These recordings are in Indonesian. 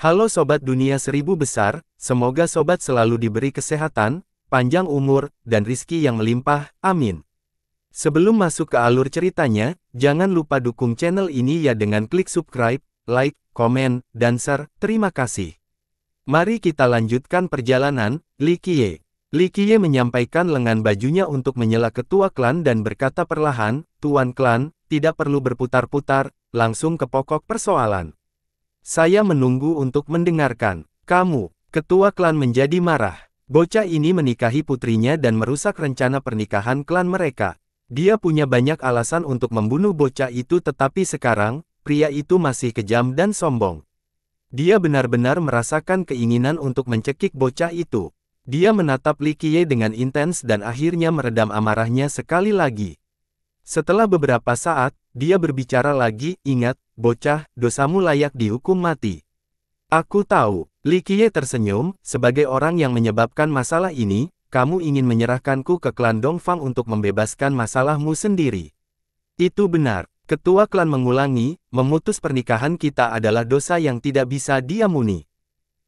Halo Sobat Dunia Seribu Besar, semoga Sobat selalu diberi kesehatan, panjang umur, dan rizki yang melimpah, amin. Sebelum masuk ke alur ceritanya, jangan lupa dukung channel ini ya dengan klik subscribe, like, komen, dan share, terima kasih. Mari kita lanjutkan perjalanan, Li Li Likie menyampaikan lengan bajunya untuk menyela ketua klan dan berkata perlahan, Tuan klan, tidak perlu berputar-putar, langsung ke pokok persoalan. Saya menunggu untuk mendengarkan. Kamu, ketua klan menjadi marah. Bocah ini menikahi putrinya dan merusak rencana pernikahan klan mereka. Dia punya banyak alasan untuk membunuh bocah itu tetapi sekarang, pria itu masih kejam dan sombong. Dia benar-benar merasakan keinginan untuk mencekik bocah itu. Dia menatap Likie dengan intens dan akhirnya meredam amarahnya sekali lagi. Setelah beberapa saat, dia berbicara lagi, ingat, bocah, dosamu layak dihukum mati. Aku tahu, Li Likie tersenyum, sebagai orang yang menyebabkan masalah ini, kamu ingin menyerahkanku ke klan Dongfang untuk membebaskan masalahmu sendiri. Itu benar, ketua klan mengulangi, memutus pernikahan kita adalah dosa yang tidak bisa diamuni.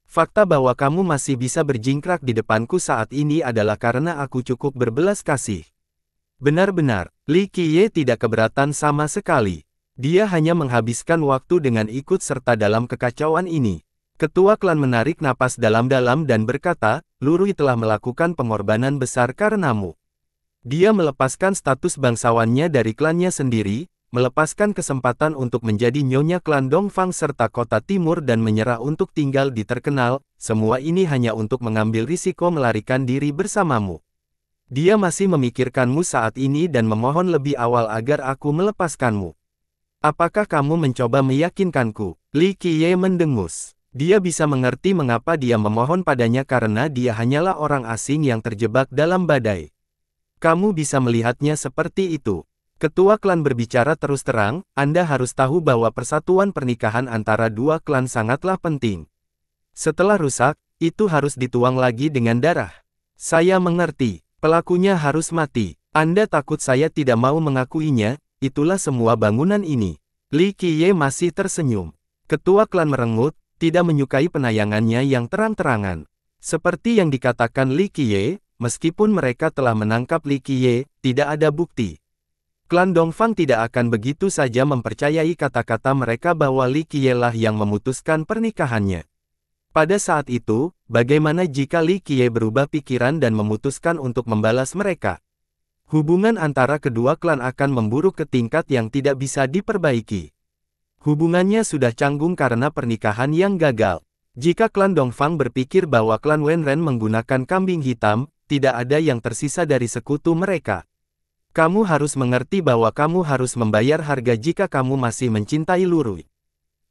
Fakta bahwa kamu masih bisa berjingkrak di depanku saat ini adalah karena aku cukup berbelas kasih. Benar-benar, Li Qiye tidak keberatan sama sekali. Dia hanya menghabiskan waktu dengan ikut serta dalam kekacauan ini. Ketua klan menarik napas dalam-dalam dan berkata, Lurui telah melakukan pengorbanan besar karenamu. Dia melepaskan status bangsawannya dari klannya sendiri, melepaskan kesempatan untuk menjadi nyonya klan Dongfang serta kota timur dan menyerah untuk tinggal di terkenal, semua ini hanya untuk mengambil risiko melarikan diri bersamamu. Dia masih memikirkanmu saat ini dan memohon lebih awal agar aku melepaskanmu. Apakah kamu mencoba meyakinkanku? Li Qiye mendengus. Dia bisa mengerti mengapa dia memohon padanya karena dia hanyalah orang asing yang terjebak dalam badai. Kamu bisa melihatnya seperti itu. Ketua klan berbicara terus terang, Anda harus tahu bahwa persatuan pernikahan antara dua klan sangatlah penting. Setelah rusak, itu harus dituang lagi dengan darah. Saya mengerti. Pelakunya harus mati. Anda takut saya tidak mau mengakuinya, itulah semua bangunan ini. Li Qiye masih tersenyum. Ketua klan merengut, tidak menyukai penayangannya yang terang-terangan. Seperti yang dikatakan Li Qiye, meskipun mereka telah menangkap Li Qiye, tidak ada bukti. Klan Dongfang tidak akan begitu saja mempercayai kata-kata mereka bahwa Li Qiye lah yang memutuskan pernikahannya. Pada saat itu, bagaimana jika Li Qiye berubah pikiran dan memutuskan untuk membalas mereka? Hubungan antara kedua klan akan memburuk ke tingkat yang tidak bisa diperbaiki. Hubungannya sudah canggung karena pernikahan yang gagal. Jika klan Dongfang berpikir bahwa klan Wenren menggunakan kambing hitam, tidak ada yang tersisa dari sekutu mereka. Kamu harus mengerti bahwa kamu harus membayar harga jika kamu masih mencintai Lurui.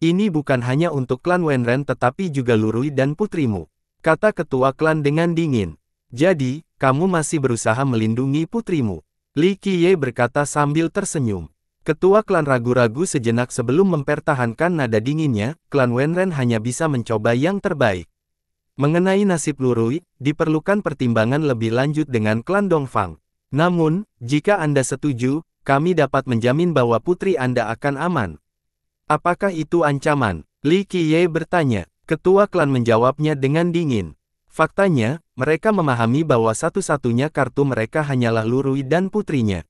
Ini bukan hanya untuk klan Wenren tetapi juga Lurui dan putrimu, kata ketua klan dengan dingin. Jadi, kamu masih berusaha melindungi putrimu. Li Qiye berkata sambil tersenyum. Ketua klan ragu-ragu sejenak sebelum mempertahankan nada dinginnya, klan Wenren hanya bisa mencoba yang terbaik. Mengenai nasib Lurui, diperlukan pertimbangan lebih lanjut dengan klan Dongfang. Namun, jika Anda setuju, kami dapat menjamin bahwa putri Anda akan aman. Apakah itu ancaman? Li Qiye bertanya. Ketua klan menjawabnya dengan dingin. Faktanya, mereka memahami bahwa satu-satunya kartu mereka hanyalah Lurui dan putrinya.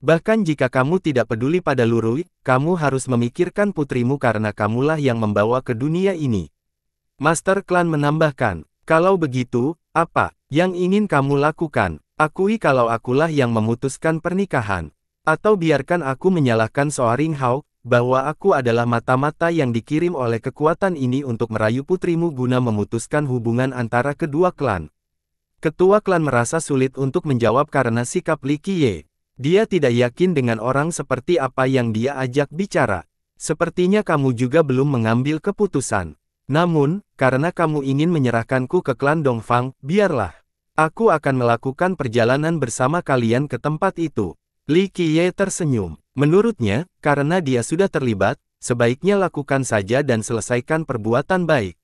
Bahkan jika kamu tidak peduli pada Lurui, kamu harus memikirkan putrimu karena kamulah yang membawa ke dunia ini. Master Klan menambahkan, kalau begitu, apa yang ingin kamu lakukan? Akui kalau akulah yang memutuskan pernikahan. Atau biarkan aku menyalahkan Soaring Hao, bahwa aku adalah mata-mata yang dikirim oleh kekuatan ini untuk merayu putrimu guna memutuskan hubungan antara kedua klan. Ketua klan merasa sulit untuk menjawab karena sikap Li Qiye. Dia tidak yakin dengan orang seperti apa yang dia ajak bicara. Sepertinya kamu juga belum mengambil keputusan. Namun, karena kamu ingin menyerahkanku ke klan Dongfang, biarlah. Aku akan melakukan perjalanan bersama kalian ke tempat itu. Li Qiye tersenyum. Menurutnya, karena dia sudah terlibat, sebaiknya lakukan saja dan selesaikan perbuatan baik.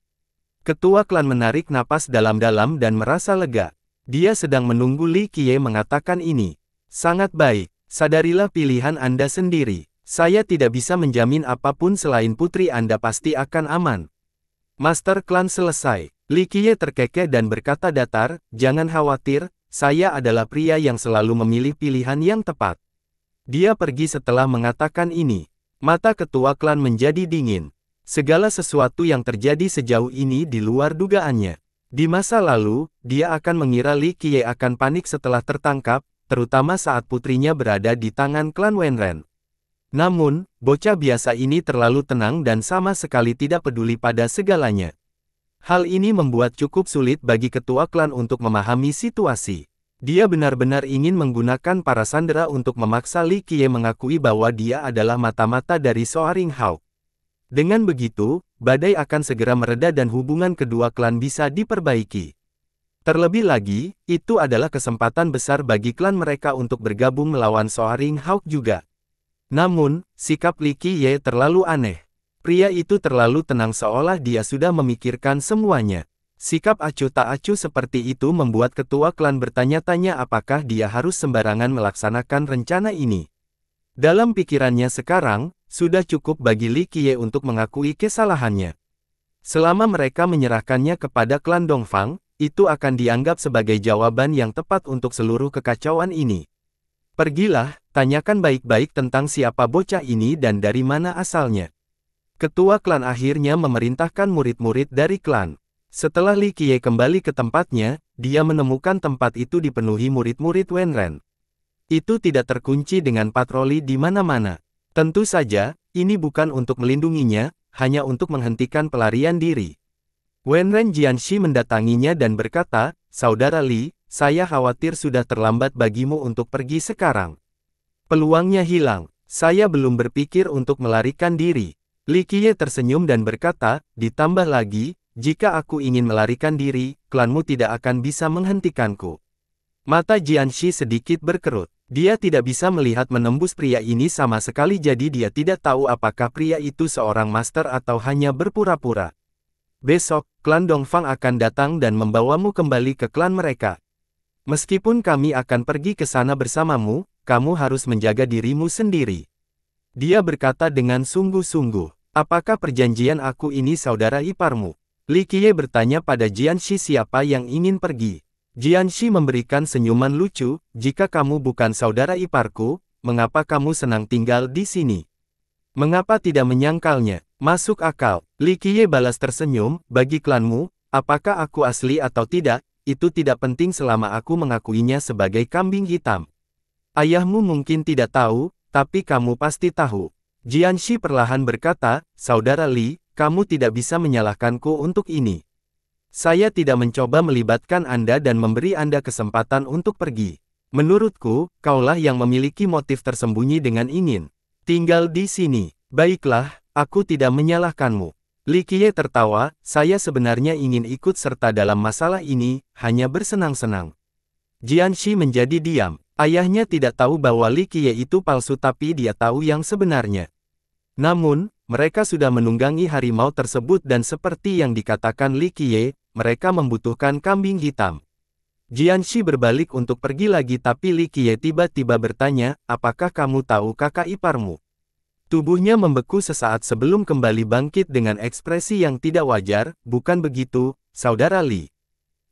Ketua klan menarik napas dalam-dalam dan merasa lega. Dia sedang menunggu Li Qiye mengatakan ini. Sangat baik, sadarilah pilihan Anda sendiri. Saya tidak bisa menjamin apapun selain putri Anda pasti akan aman. Master klan selesai. Li Qiye terkekeh dan berkata datar, jangan khawatir, saya adalah pria yang selalu memilih pilihan yang tepat. Dia pergi setelah mengatakan ini. Mata ketua klan menjadi dingin. Segala sesuatu yang terjadi sejauh ini di luar dugaannya. Di masa lalu, dia akan mengira Li Qiye akan panik setelah tertangkap, terutama saat putrinya berada di tangan klan Wenren. Namun, bocah biasa ini terlalu tenang dan sama sekali tidak peduli pada segalanya. Hal ini membuat cukup sulit bagi ketua klan untuk memahami situasi. Dia benar-benar ingin menggunakan para sandera untuk memaksa Li Qiye mengakui bahwa dia adalah mata-mata dari Soaring Hawk. Dengan begitu, badai akan segera mereda dan hubungan kedua klan bisa diperbaiki. Terlebih lagi, itu adalah kesempatan besar bagi klan mereka untuk bergabung melawan Soaring Hawk juga. Namun, sikap Li Qiye terlalu aneh. Pria itu terlalu tenang seolah dia sudah memikirkan semuanya. Sikap acuh tak acuh seperti itu membuat ketua klan bertanya-tanya apakah dia harus sembarangan melaksanakan rencana ini. Dalam pikirannya sekarang, sudah cukup bagi Li Qiye untuk mengakui kesalahannya. Selama mereka menyerahkannya kepada klan Dongfang, itu akan dianggap sebagai jawaban yang tepat untuk seluruh kekacauan ini. Pergilah, tanyakan baik-baik tentang siapa bocah ini dan dari mana asalnya. Ketua klan akhirnya memerintahkan murid-murid dari klan. Setelah Li Qiye kembali ke tempatnya, dia menemukan tempat itu dipenuhi murid-murid Wenren. Itu tidak terkunci dengan patroli di mana-mana. Tentu saja, ini bukan untuk melindunginya, hanya untuk menghentikan pelarian diri. Wenren Jianxi mendatanginya dan berkata, Saudara Li, saya khawatir sudah terlambat bagimu untuk pergi sekarang. Peluangnya hilang, saya belum berpikir untuk melarikan diri. Li Qiye tersenyum dan berkata, ditambah lagi, jika aku ingin melarikan diri, klanmu tidak akan bisa menghentikanku. Mata Jianxi sedikit berkerut. Dia tidak bisa melihat menembus pria ini sama sekali jadi dia tidak tahu apakah pria itu seorang master atau hanya berpura-pura. Besok, klan Dongfang akan datang dan membawamu kembali ke klan mereka. Meskipun kami akan pergi ke sana bersamamu, kamu harus menjaga dirimu sendiri. Dia berkata dengan sungguh-sungguh, apakah perjanjian aku ini saudara iparmu? Li Qiye bertanya pada Jianxi siapa yang ingin pergi. Jianxi memberikan senyuman lucu, jika kamu bukan saudara iparku, mengapa kamu senang tinggal di sini? Mengapa tidak menyangkalnya? Masuk akal. Li Qiye balas tersenyum, bagi klanmu, apakah aku asli atau tidak, itu tidak penting selama aku mengakuinya sebagai kambing hitam. Ayahmu mungkin tidak tahu, tapi kamu pasti tahu. Jianxi perlahan berkata, Saudara Li, kamu tidak bisa menyalahkanku untuk ini. Saya tidak mencoba melibatkan Anda dan memberi Anda kesempatan untuk pergi. Menurutku, kaulah yang memiliki motif tersembunyi dengan ingin tinggal di sini. Baiklah, aku tidak menyalahkanmu. Likie tertawa, saya sebenarnya ingin ikut serta dalam masalah ini, hanya bersenang-senang. Jianxi menjadi diam. Ayahnya tidak tahu bahwa Likie itu palsu tapi dia tahu yang sebenarnya. Namun, mereka sudah menunggangi harimau tersebut dan seperti yang dikatakan Li Qiye, mereka membutuhkan kambing hitam. Jianxi berbalik untuk pergi lagi tapi Li Qiye tiba-tiba bertanya, apakah kamu tahu kakak iparmu? Tubuhnya membeku sesaat sebelum kembali bangkit dengan ekspresi yang tidak wajar, bukan begitu, saudara Li.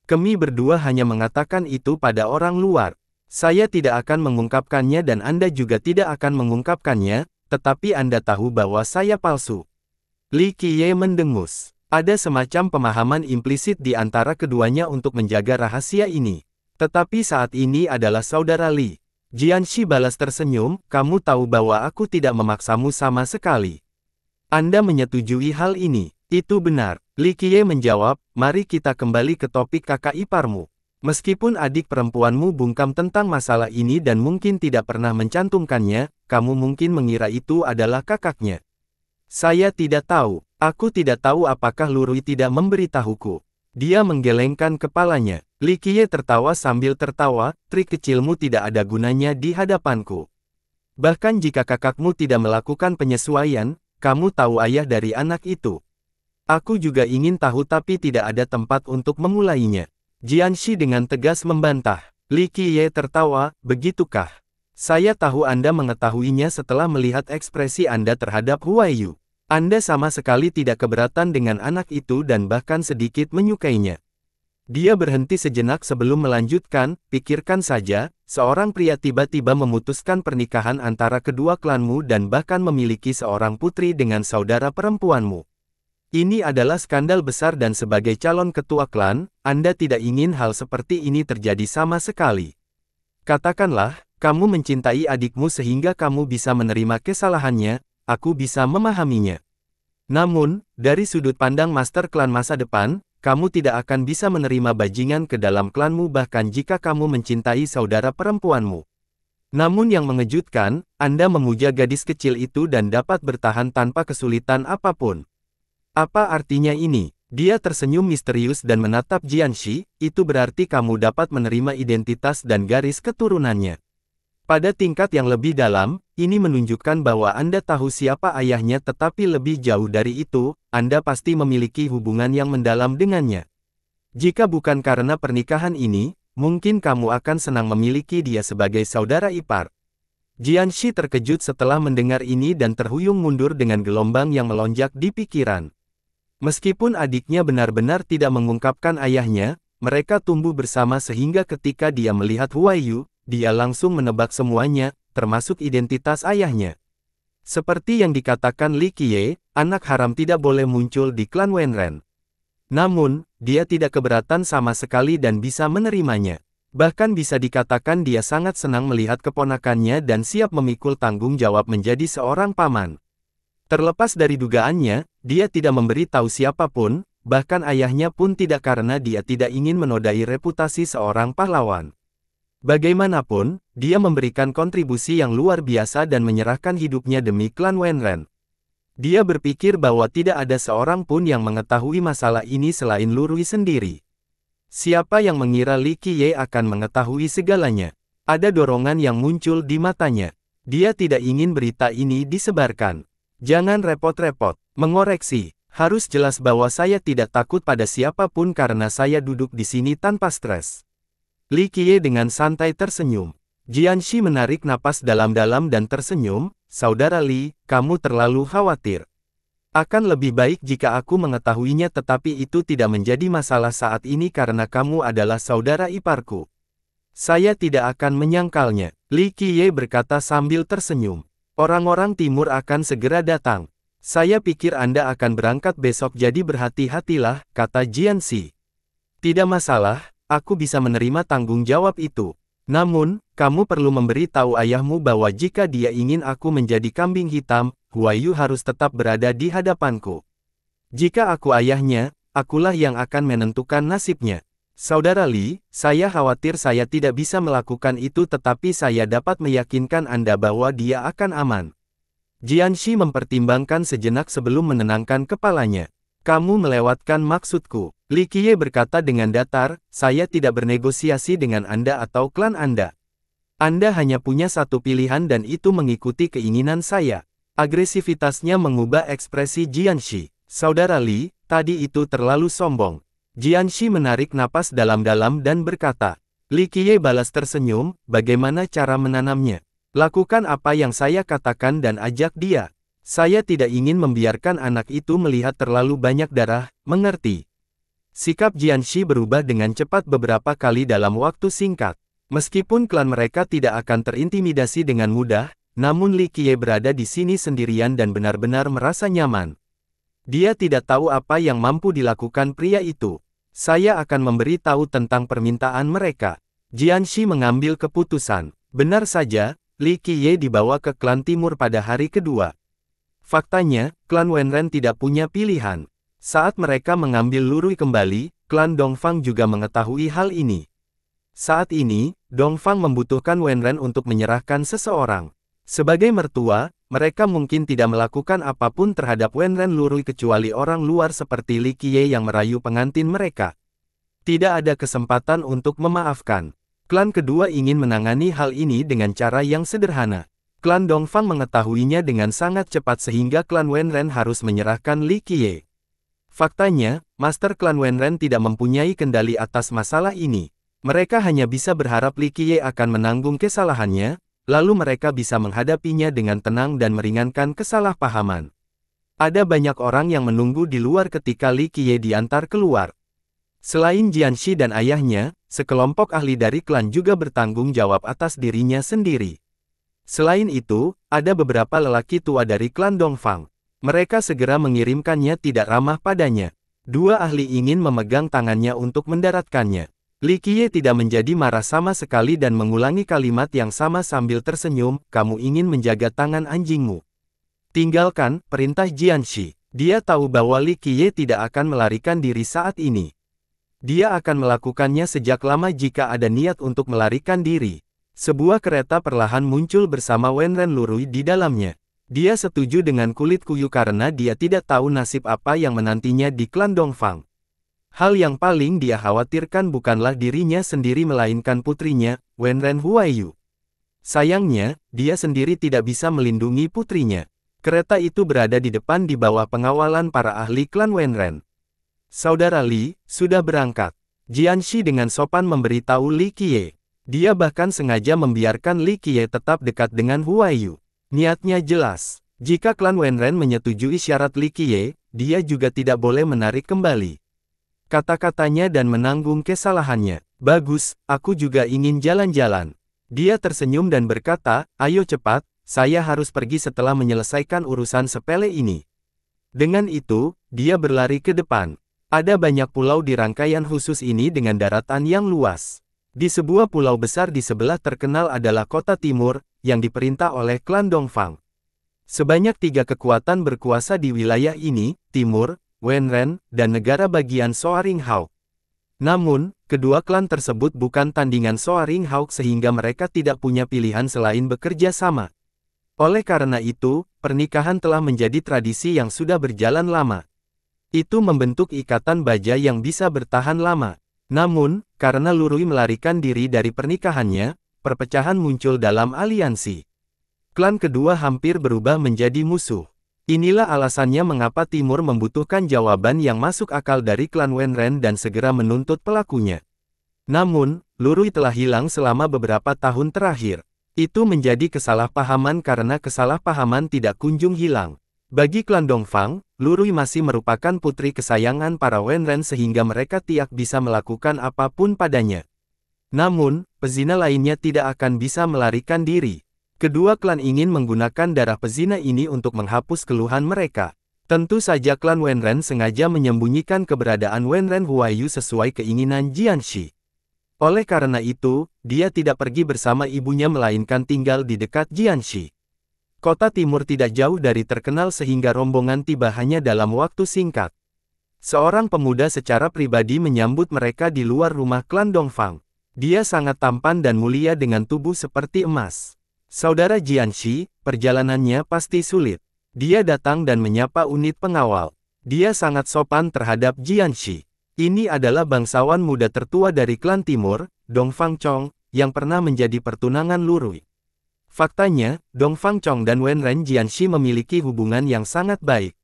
Kami berdua hanya mengatakan itu pada orang luar. Saya tidak akan mengungkapkannya dan Anda juga tidak akan mengungkapkannya, tetapi Anda tahu bahwa saya palsu. Li Qiye mendengus. Ada semacam pemahaman implisit di antara keduanya untuk menjaga rahasia ini. Tetapi saat ini adalah saudara Li. Jianxi balas tersenyum, kamu tahu bahwa aku tidak memaksamu sama sekali. Anda menyetujui hal ini. Itu benar. Li Qiye menjawab, mari kita kembali ke topik kakak iparmu. Meskipun adik perempuanmu bungkam tentang masalah ini dan mungkin tidak pernah mencantumkannya, kamu mungkin mengira itu adalah kakaknya. Saya tidak tahu, aku tidak tahu apakah Lurui tidak memberitahuku. Dia menggelengkan kepalanya. Likie tertawa sambil tertawa, trik kecilmu tidak ada gunanya di hadapanku. Bahkan jika kakakmu tidak melakukan penyesuaian, kamu tahu ayah dari anak itu. Aku juga ingin tahu tapi tidak ada tempat untuk memulainya. Jianxi dengan tegas membantah. Li Qiye tertawa, begitukah? Saya tahu Anda mengetahuinya setelah melihat ekspresi Anda terhadap Huayu. Anda sama sekali tidak keberatan dengan anak itu dan bahkan sedikit menyukainya. Dia berhenti sejenak sebelum melanjutkan, pikirkan saja, seorang pria tiba-tiba memutuskan pernikahan antara kedua klanmu dan bahkan memiliki seorang putri dengan saudara perempuanmu. Ini adalah skandal besar dan sebagai calon ketua klan, Anda tidak ingin hal seperti ini terjadi sama sekali. Katakanlah, kamu mencintai adikmu sehingga kamu bisa menerima kesalahannya, aku bisa memahaminya. Namun, dari sudut pandang master klan masa depan, kamu tidak akan bisa menerima bajingan ke dalam klanmu bahkan jika kamu mencintai saudara perempuanmu. Namun yang mengejutkan, Anda memuja gadis kecil itu dan dapat bertahan tanpa kesulitan apapun. Apa artinya ini? Dia tersenyum misterius dan menatap Jianxi, itu berarti kamu dapat menerima identitas dan garis keturunannya. Pada tingkat yang lebih dalam, ini menunjukkan bahwa Anda tahu siapa ayahnya tetapi lebih jauh dari itu, Anda pasti memiliki hubungan yang mendalam dengannya. Jika bukan karena pernikahan ini, mungkin kamu akan senang memiliki dia sebagai saudara ipar. Jianxi terkejut setelah mendengar ini dan terhuyung mundur dengan gelombang yang melonjak di pikiran. Meskipun adiknya benar-benar tidak mengungkapkan ayahnya, mereka tumbuh bersama sehingga ketika dia melihat Huayu, dia langsung menebak semuanya, termasuk identitas ayahnya. Seperti yang dikatakan Li Qiye, anak haram tidak boleh muncul di klan Wenren. Namun, dia tidak keberatan sama sekali dan bisa menerimanya. Bahkan bisa dikatakan dia sangat senang melihat keponakannya dan siap memikul tanggung jawab menjadi seorang paman. Terlepas dari dugaannya, dia tidak memberi tahu siapapun, bahkan ayahnya pun tidak karena dia tidak ingin menodai reputasi seorang pahlawan. Bagaimanapun, dia memberikan kontribusi yang luar biasa dan menyerahkan hidupnya demi klan Wenren. Dia berpikir bahwa tidak ada seorang pun yang mengetahui masalah ini selain Lurui sendiri. Siapa yang mengira Li Qiye akan mengetahui segalanya? Ada dorongan yang muncul di matanya. Dia tidak ingin berita ini disebarkan. Jangan repot-repot, mengoreksi, harus jelas bahwa saya tidak takut pada siapapun karena saya duduk di sini tanpa stres. Li Qiye dengan santai tersenyum. Shi menarik napas dalam-dalam dan tersenyum, Saudara Li, kamu terlalu khawatir. Akan lebih baik jika aku mengetahuinya tetapi itu tidak menjadi masalah saat ini karena kamu adalah saudara iparku. Saya tidak akan menyangkalnya, Li Qiye berkata sambil tersenyum. Orang-orang timur akan segera datang. Saya pikir Anda akan berangkat besok jadi berhati-hatilah, kata Jiansi. Tidak masalah, aku bisa menerima tanggung jawab itu. Namun, kamu perlu memberi tahu ayahmu bahwa jika dia ingin aku menjadi kambing hitam, Huayu harus tetap berada di hadapanku. Jika aku ayahnya, akulah yang akan menentukan nasibnya. Saudara Li, saya khawatir saya tidak bisa melakukan itu tetapi saya dapat meyakinkan Anda bahwa dia akan aman. Jianxi mempertimbangkan sejenak sebelum menenangkan kepalanya. Kamu melewatkan maksudku. Li Qiye berkata dengan datar, saya tidak bernegosiasi dengan Anda atau klan Anda. Anda hanya punya satu pilihan dan itu mengikuti keinginan saya. Agresivitasnya mengubah ekspresi Jianxi. Saudara Li, tadi itu terlalu sombong. Jianxi menarik napas dalam-dalam dan berkata, Li Qiye balas tersenyum, bagaimana cara menanamnya? Lakukan apa yang saya katakan dan ajak dia. Saya tidak ingin membiarkan anak itu melihat terlalu banyak darah, mengerti? Sikap Jianxi berubah dengan cepat beberapa kali dalam waktu singkat. Meskipun klan mereka tidak akan terintimidasi dengan mudah, namun Li Qiye berada di sini sendirian dan benar-benar merasa nyaman. Dia tidak tahu apa yang mampu dilakukan pria itu. Saya akan memberi tahu tentang permintaan mereka. Jianxi mengambil keputusan. Benar saja, Li Qiye dibawa ke klan timur pada hari kedua. Faktanya, klan Wenren tidak punya pilihan. Saat mereka mengambil Lurui kembali, klan Dongfang juga mengetahui hal ini. Saat ini, Dongfang membutuhkan Wenren untuk menyerahkan seseorang. Sebagai mertua, mereka mungkin tidak melakukan apapun terhadap Wenren Lurui kecuali orang luar seperti Li Qiye yang merayu pengantin mereka. Tidak ada kesempatan untuk memaafkan. Klan kedua ingin menangani hal ini dengan cara yang sederhana. Klan Dongfang mengetahuinya dengan sangat cepat sehingga klan Wenren harus menyerahkan Li Qiye. Faktanya, Master Klan Wenren tidak mempunyai kendali atas masalah ini. Mereka hanya bisa berharap Li Qiye akan menanggung kesalahannya, lalu mereka bisa menghadapinya dengan tenang dan meringankan kesalahpahaman. Ada banyak orang yang menunggu di luar ketika Li Qiye diantar keluar. Selain Jianxi dan ayahnya, sekelompok ahli dari klan juga bertanggung jawab atas dirinya sendiri. Selain itu, ada beberapa lelaki tua dari klan Dongfang. Mereka segera mengirimkannya tidak ramah padanya. Dua ahli ingin memegang tangannya untuk mendaratkannya. Li Qiye tidak menjadi marah sama sekali dan mengulangi kalimat yang sama sambil tersenyum, kamu ingin menjaga tangan anjingmu. Tinggalkan, perintah Jianxi. Dia tahu bahwa Li Qiye tidak akan melarikan diri saat ini. Dia akan melakukannya sejak lama jika ada niat untuk melarikan diri. Sebuah kereta perlahan muncul bersama Wenren Lurui di dalamnya. Dia setuju dengan kulit kuyu karena dia tidak tahu nasib apa yang menantinya di klan Dongfang. Hal yang paling dia khawatirkan bukanlah dirinya sendiri melainkan putrinya, Wenren Huayu. Sayangnya, dia sendiri tidak bisa melindungi putrinya. Kereta itu berada di depan di bawah pengawalan para ahli klan Wenren. Saudara Li, sudah berangkat. Jianxi dengan sopan memberitahu Li Qiye. Dia bahkan sengaja membiarkan Li Qiye tetap dekat dengan Huayu. Niatnya jelas. Jika klan Wenren menyetujui syarat Li Qiye, dia juga tidak boleh menarik kembali kata-katanya dan menanggung kesalahannya. Bagus, aku juga ingin jalan-jalan. Dia tersenyum dan berkata, ayo cepat, saya harus pergi setelah menyelesaikan urusan sepele ini. Dengan itu, dia berlari ke depan. Ada banyak pulau di rangkaian khusus ini dengan daratan yang luas. Di sebuah pulau besar di sebelah terkenal adalah kota timur, yang diperintah oleh klan Dongfang. Sebanyak tiga kekuatan berkuasa di wilayah ini, timur, Wenren, dan negara bagian Soaringhau. Namun, kedua klan tersebut bukan tandingan Soaringhau sehingga mereka tidak punya pilihan selain bekerja sama. Oleh karena itu, pernikahan telah menjadi tradisi yang sudah berjalan lama. Itu membentuk ikatan baja yang bisa bertahan lama. Namun, karena Lurui melarikan diri dari pernikahannya, perpecahan muncul dalam aliansi. Klan kedua hampir berubah menjadi musuh. Inilah alasannya mengapa Timur membutuhkan jawaban yang masuk akal dari klan Wenren dan segera menuntut pelakunya. Namun, Lurui telah hilang selama beberapa tahun terakhir. Itu menjadi kesalahpahaman karena kesalahpahaman tidak kunjung hilang. Bagi klan Dongfang, Lurui masih merupakan putri kesayangan para Wenren sehingga mereka tiak bisa melakukan apapun padanya. Namun, pezina lainnya tidak akan bisa melarikan diri. Kedua klan ingin menggunakan darah pezina ini untuk menghapus keluhan mereka. Tentu saja klan Wenren sengaja menyembunyikan keberadaan Wenren Huayu sesuai keinginan Jianxi. Oleh karena itu, dia tidak pergi bersama ibunya melainkan tinggal di dekat Jianxi. Kota timur tidak jauh dari terkenal sehingga rombongan tiba hanya dalam waktu singkat. Seorang pemuda secara pribadi menyambut mereka di luar rumah klan Dongfang. Dia sangat tampan dan mulia dengan tubuh seperti emas. Saudara Jianxi, perjalanannya pasti sulit. Dia datang dan menyapa unit pengawal. Dia sangat sopan terhadap Jianxi. Ini adalah bangsawan muda tertua dari klan timur, Dong Fang Chong, yang pernah menjadi pertunangan Lurui. Faktanya, Dong Fang Chong dan Wen Ren Jianxi memiliki hubungan yang sangat baik.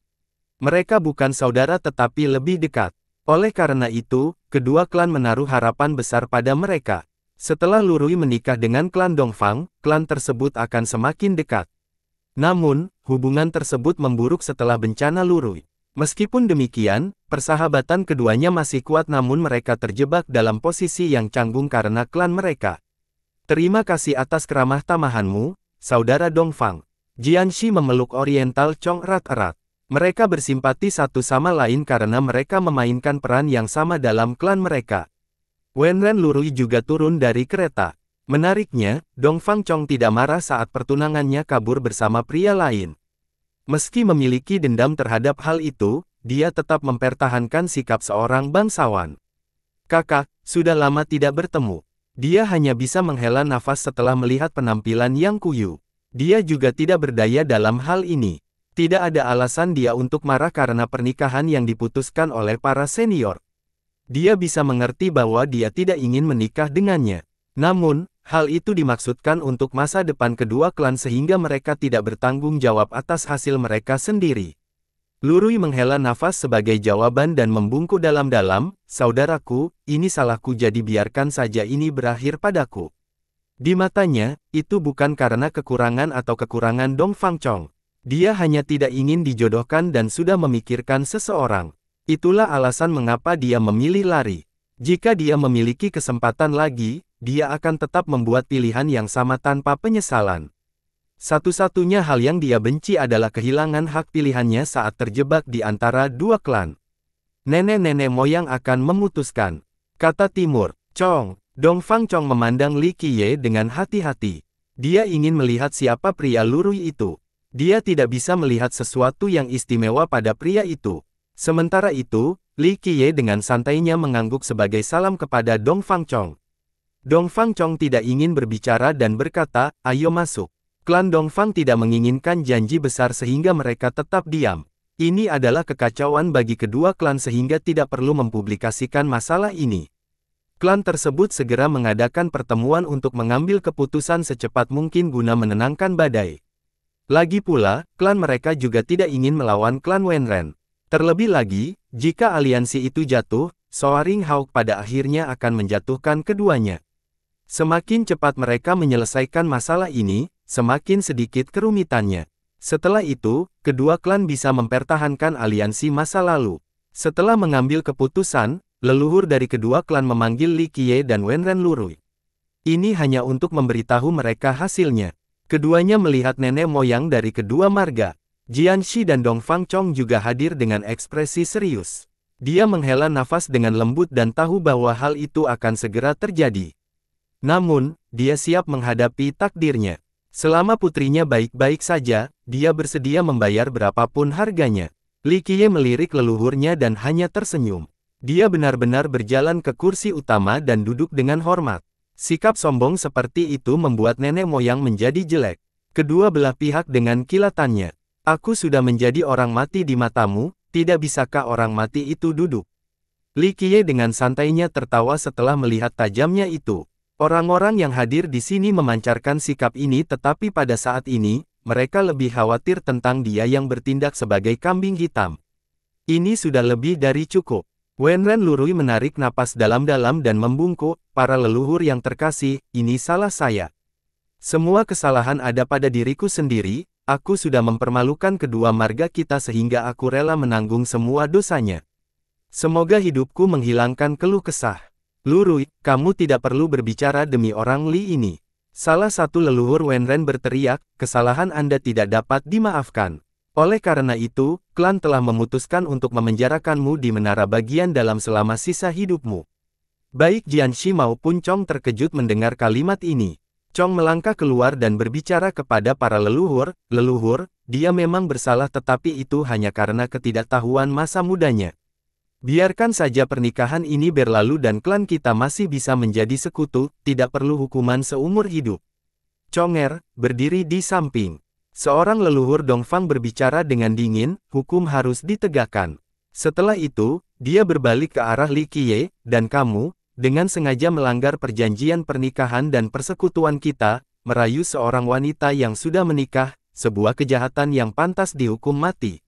Mereka bukan saudara tetapi lebih dekat. Oleh karena itu, kedua klan menaruh harapan besar pada mereka. Setelah Lurui menikah dengan klan Dongfang, klan tersebut akan semakin dekat. Namun, hubungan tersebut memburuk setelah bencana Lurui. Meskipun demikian, persahabatan keduanya masih kuat namun mereka terjebak dalam posisi yang canggung karena klan mereka. Terima kasih atas keramah tamahanmu, saudara Dongfang. Jianxi memeluk Oriental Chong erat-erat. Mereka bersimpati satu sama lain karena mereka memainkan peran yang sama dalam klan mereka. Wenren Lurui juga turun dari kereta. Menariknya, Dong Fang Chong tidak marah saat pertunangannya kabur bersama pria lain. Meski memiliki dendam terhadap hal itu, dia tetap mempertahankan sikap seorang bangsawan. Kakak, sudah lama tidak bertemu. Dia hanya bisa menghela nafas setelah melihat penampilan yang kuyu. Dia juga tidak berdaya dalam hal ini. Tidak ada alasan dia untuk marah karena pernikahan yang diputuskan oleh para senior. Dia bisa mengerti bahwa dia tidak ingin menikah dengannya. Namun, hal itu dimaksudkan untuk masa depan kedua klan sehingga mereka tidak bertanggung jawab atas hasil mereka sendiri. Lurui menghela nafas sebagai jawaban dan membungkuk dalam-dalam, Saudaraku, ini salahku jadi biarkan saja ini berakhir padaku. Di matanya, itu bukan karena kekurangan atau kekurangan Dong Fang Chong. Dia hanya tidak ingin dijodohkan dan sudah memikirkan seseorang. Itulah alasan mengapa dia memilih lari. Jika dia memiliki kesempatan lagi, dia akan tetap membuat pilihan yang sama tanpa penyesalan. Satu-satunya hal yang dia benci adalah kehilangan hak pilihannya saat terjebak di antara dua klan. Nenek-nenek moyang akan memutuskan. Kata Timur, Chong, Dongfang Chong memandang Li Qiye dengan hati-hati. Dia ingin melihat siapa pria lurui itu. Dia tidak bisa melihat sesuatu yang istimewa pada pria itu. Sementara itu, Li Qiye dengan santainya mengangguk sebagai salam kepada Dong Fang Chong. Dong Fang Chong tidak ingin berbicara dan berkata, ayo masuk. Klan Dong Fang tidak menginginkan janji besar sehingga mereka tetap diam. Ini adalah kekacauan bagi kedua klan sehingga tidak perlu mempublikasikan masalah ini. Klan tersebut segera mengadakan pertemuan untuk mengambil keputusan secepat mungkin guna menenangkan badai. Lagi pula, klan mereka juga tidak ingin melawan klan Wenren. Terlebih lagi, jika aliansi itu jatuh, Soaring Hawk pada akhirnya akan menjatuhkan keduanya. Semakin cepat mereka menyelesaikan masalah ini, semakin sedikit kerumitannya. Setelah itu, kedua klan bisa mempertahankan aliansi masa lalu. Setelah mengambil keputusan, leluhur dari kedua klan memanggil Li Qiye dan Wenren Lurui. Ini hanya untuk memberitahu mereka hasilnya. Keduanya melihat nenek moyang dari kedua marga. Jianxi dan Dong Chong juga hadir dengan ekspresi serius. Dia menghela nafas dengan lembut dan tahu bahwa hal itu akan segera terjadi. Namun, dia siap menghadapi takdirnya. Selama putrinya baik-baik saja, dia bersedia membayar berapapun harganya. Li Qiye melirik leluhurnya dan hanya tersenyum. Dia benar-benar berjalan ke kursi utama dan duduk dengan hormat. Sikap sombong seperti itu membuat nenek moyang menjadi jelek. Kedua belah pihak dengan kilatannya. Aku sudah menjadi orang mati di matamu, tidak bisakah orang mati itu duduk? Li Qiye dengan santainya tertawa setelah melihat tajamnya itu. Orang-orang yang hadir di sini memancarkan sikap ini tetapi pada saat ini, mereka lebih khawatir tentang dia yang bertindak sebagai kambing hitam. Ini sudah lebih dari cukup. Wenren Lurui menarik napas dalam-dalam dan membungkuk, para leluhur yang terkasih, ini salah saya. Semua kesalahan ada pada diriku sendiri, Aku sudah mempermalukan kedua marga kita sehingga aku rela menanggung semua dosanya. Semoga hidupku menghilangkan keluh kesah. Lurui, kamu tidak perlu berbicara demi orang Li ini. Salah satu leluhur Wenren berteriak, kesalahan Anda tidak dapat dimaafkan. Oleh karena itu, klan telah memutuskan untuk memenjarakanmu di menara bagian dalam selama sisa hidupmu. Baik Jianxi maupun Chong terkejut mendengar kalimat ini. Chong melangkah keluar dan berbicara kepada para leluhur, leluhur, dia memang bersalah tetapi itu hanya karena ketidaktahuan masa mudanya. Biarkan saja pernikahan ini berlalu dan klan kita masih bisa menjadi sekutu, tidak perlu hukuman seumur hidup. Chonger, berdiri di samping. Seorang leluhur Dongfang berbicara dengan dingin, hukum harus ditegakkan. Setelah itu, dia berbalik ke arah Li Qiye, dan kamu, dengan sengaja melanggar perjanjian pernikahan dan persekutuan kita, merayu seorang wanita yang sudah menikah, sebuah kejahatan yang pantas dihukum mati.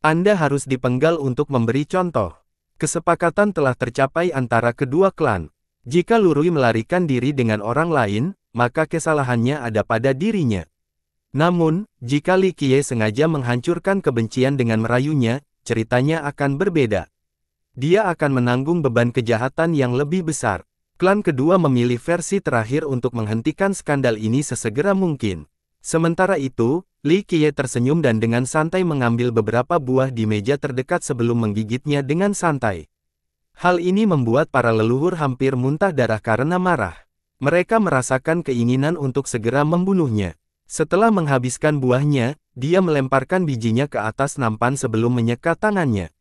Anda harus dipenggal untuk memberi contoh. Kesepakatan telah tercapai antara kedua klan. Jika Lurui melarikan diri dengan orang lain, maka kesalahannya ada pada dirinya. Namun, jika Li Qiye sengaja menghancurkan kebencian dengan merayunya, ceritanya akan berbeda dia akan menanggung beban kejahatan yang lebih besar. Klan kedua memilih versi terakhir untuk menghentikan skandal ini sesegera mungkin. Sementara itu, Li Qiye tersenyum dan dengan santai mengambil beberapa buah di meja terdekat sebelum menggigitnya dengan santai. Hal ini membuat para leluhur hampir muntah darah karena marah. Mereka merasakan keinginan untuk segera membunuhnya. Setelah menghabiskan buahnya, dia melemparkan bijinya ke atas nampan sebelum menyeka tangannya.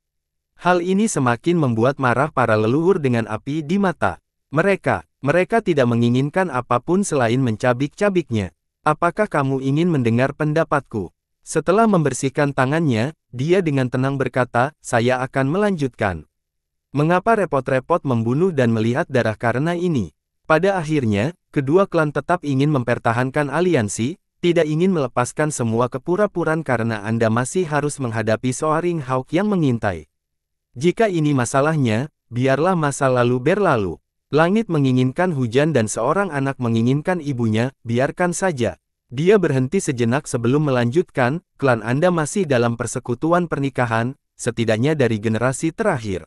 Hal ini semakin membuat marah para leluhur dengan api di mata. Mereka, mereka tidak menginginkan apapun selain mencabik-cabiknya. Apakah kamu ingin mendengar pendapatku? Setelah membersihkan tangannya, dia dengan tenang berkata, saya akan melanjutkan. Mengapa repot-repot membunuh dan melihat darah karena ini? Pada akhirnya, kedua klan tetap ingin mempertahankan aliansi, tidak ingin melepaskan semua kepura-puran karena Anda masih harus menghadapi Soaring Hawk yang mengintai. Jika ini masalahnya, biarlah masa lalu berlalu. Langit menginginkan hujan dan seorang anak menginginkan ibunya, biarkan saja. Dia berhenti sejenak sebelum melanjutkan, klan Anda masih dalam persekutuan pernikahan, setidaknya dari generasi terakhir.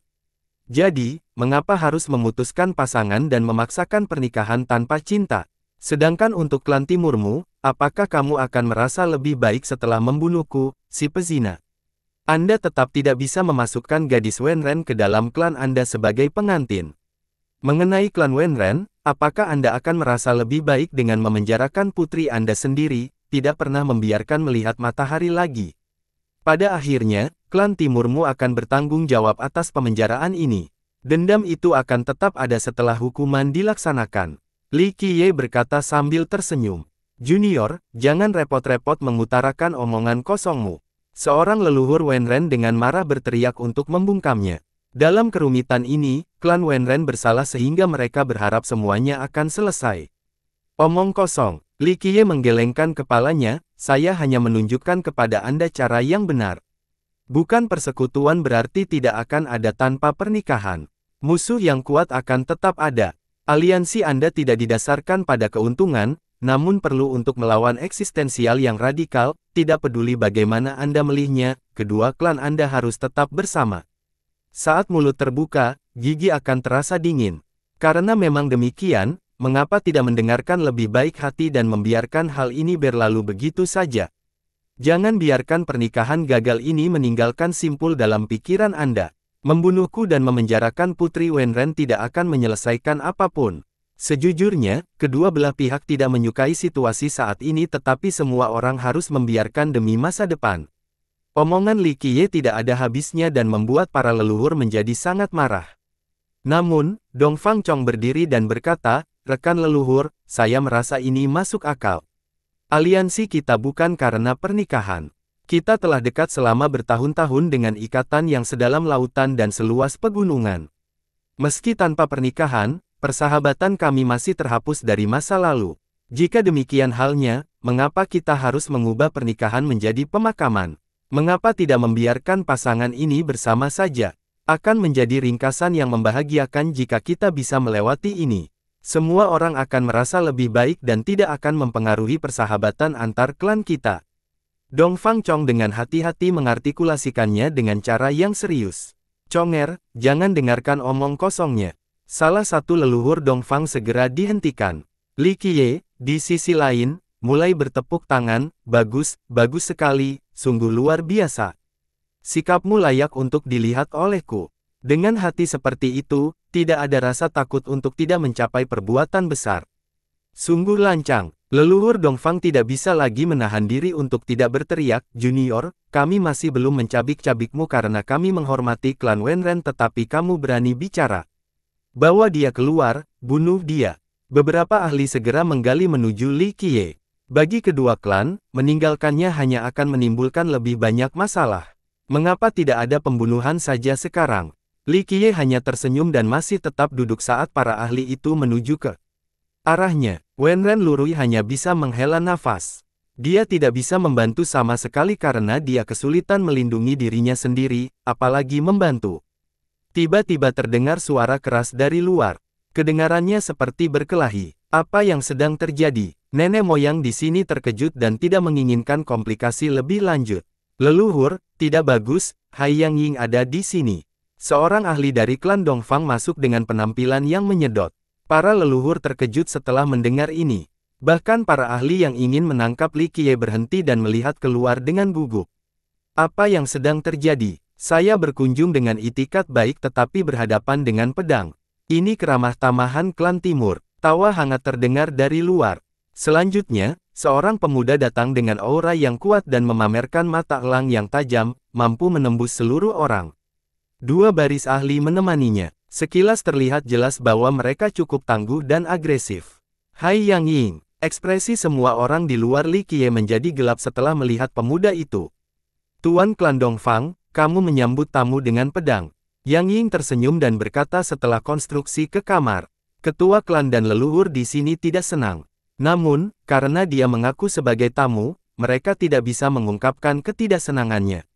Jadi, mengapa harus memutuskan pasangan dan memaksakan pernikahan tanpa cinta? Sedangkan untuk klan timurmu, apakah kamu akan merasa lebih baik setelah membunuhku, si pezina? Anda tetap tidak bisa memasukkan gadis Wenren ke dalam klan Anda sebagai pengantin. Mengenai klan Wenren, apakah Anda akan merasa lebih baik dengan memenjarakan putri Anda sendiri, tidak pernah membiarkan melihat matahari lagi? Pada akhirnya, klan timurmu akan bertanggung jawab atas pemenjaraan ini. Dendam itu akan tetap ada setelah hukuman dilaksanakan. Li Qiye berkata sambil tersenyum. Junior, jangan repot-repot mengutarakan omongan kosongmu. Seorang leluhur Wenren dengan marah berteriak untuk membungkamnya. Dalam kerumitan ini, klan Wenren bersalah sehingga mereka berharap semuanya akan selesai. Omong kosong, Li Qiye menggelengkan kepalanya, saya hanya menunjukkan kepada Anda cara yang benar. Bukan persekutuan berarti tidak akan ada tanpa pernikahan. Musuh yang kuat akan tetap ada. Aliansi Anda tidak didasarkan pada keuntungan, namun perlu untuk melawan eksistensial yang radikal, tidak peduli bagaimana Anda melihnya, kedua klan Anda harus tetap bersama. Saat mulut terbuka, gigi akan terasa dingin. Karena memang demikian, mengapa tidak mendengarkan lebih baik hati dan membiarkan hal ini berlalu begitu saja? Jangan biarkan pernikahan gagal ini meninggalkan simpul dalam pikiran Anda. Membunuhku dan memenjarakan Putri Wenren tidak akan menyelesaikan apapun. Sejujurnya, kedua belah pihak tidak menyukai situasi saat ini tetapi semua orang harus membiarkan demi masa depan. Omongan Li Qiye tidak ada habisnya dan membuat para leluhur menjadi sangat marah. Namun, Dong Fang Chong berdiri dan berkata, Rekan leluhur, saya merasa ini masuk akal. Aliansi kita bukan karena pernikahan. Kita telah dekat selama bertahun-tahun dengan ikatan yang sedalam lautan dan seluas pegunungan. Meski tanpa pernikahan, Persahabatan kami masih terhapus dari masa lalu. Jika demikian halnya, mengapa kita harus mengubah pernikahan menjadi pemakaman? Mengapa tidak membiarkan pasangan ini bersama saja? Akan menjadi ringkasan yang membahagiakan jika kita bisa melewati ini. Semua orang akan merasa lebih baik dan tidak akan mempengaruhi persahabatan antar klan kita. Dong Fang Chong dengan hati-hati mengartikulasikannya dengan cara yang serius. Conger, jangan dengarkan omong kosongnya. Salah satu leluhur Dongfang segera dihentikan. Li Qiye, di sisi lain, mulai bertepuk tangan, bagus, bagus sekali, sungguh luar biasa. Sikapmu layak untuk dilihat olehku. Dengan hati seperti itu, tidak ada rasa takut untuk tidak mencapai perbuatan besar. Sungguh lancang, leluhur Dongfang tidak bisa lagi menahan diri untuk tidak berteriak, Junior, kami masih belum mencabik-cabikmu karena kami menghormati klan Wenren tetapi kamu berani bicara. Bawa dia keluar, bunuh dia. Beberapa ahli segera menggali menuju Li Qiye. Bagi kedua klan, meninggalkannya hanya akan menimbulkan lebih banyak masalah. Mengapa tidak ada pembunuhan saja sekarang? Li Qiye hanya tersenyum dan masih tetap duduk saat para ahli itu menuju ke arahnya. Wen Ren Lurui hanya bisa menghela nafas. Dia tidak bisa membantu sama sekali karena dia kesulitan melindungi dirinya sendiri, apalagi membantu. Tiba-tiba terdengar suara keras dari luar. Kedengarannya seperti berkelahi. Apa yang sedang terjadi? Nenek moyang di sini terkejut dan tidak menginginkan komplikasi lebih lanjut. Leluhur, tidak bagus, Hai Yang Ying ada di sini. Seorang ahli dari klan Dongfang masuk dengan penampilan yang menyedot. Para leluhur terkejut setelah mendengar ini. Bahkan para ahli yang ingin menangkap Li Qiye berhenti dan melihat keluar dengan gugup. Apa yang sedang terjadi? Saya berkunjung dengan itikat baik tetapi berhadapan dengan pedang. Ini keramah tamahan klan timur. Tawa hangat terdengar dari luar. Selanjutnya, seorang pemuda datang dengan aura yang kuat dan memamerkan mata elang yang tajam, mampu menembus seluruh orang. Dua baris ahli menemaninya. Sekilas terlihat jelas bahwa mereka cukup tangguh dan agresif. Hai Yang Ying, ekspresi semua orang di luar Li Qiye menjadi gelap setelah melihat pemuda itu. Tuan Klan Fang kamu menyambut tamu dengan pedang. Yang Ying tersenyum dan berkata setelah konstruksi ke kamar. Ketua klan dan leluhur di sini tidak senang. Namun, karena dia mengaku sebagai tamu, mereka tidak bisa mengungkapkan ketidaksenangannya.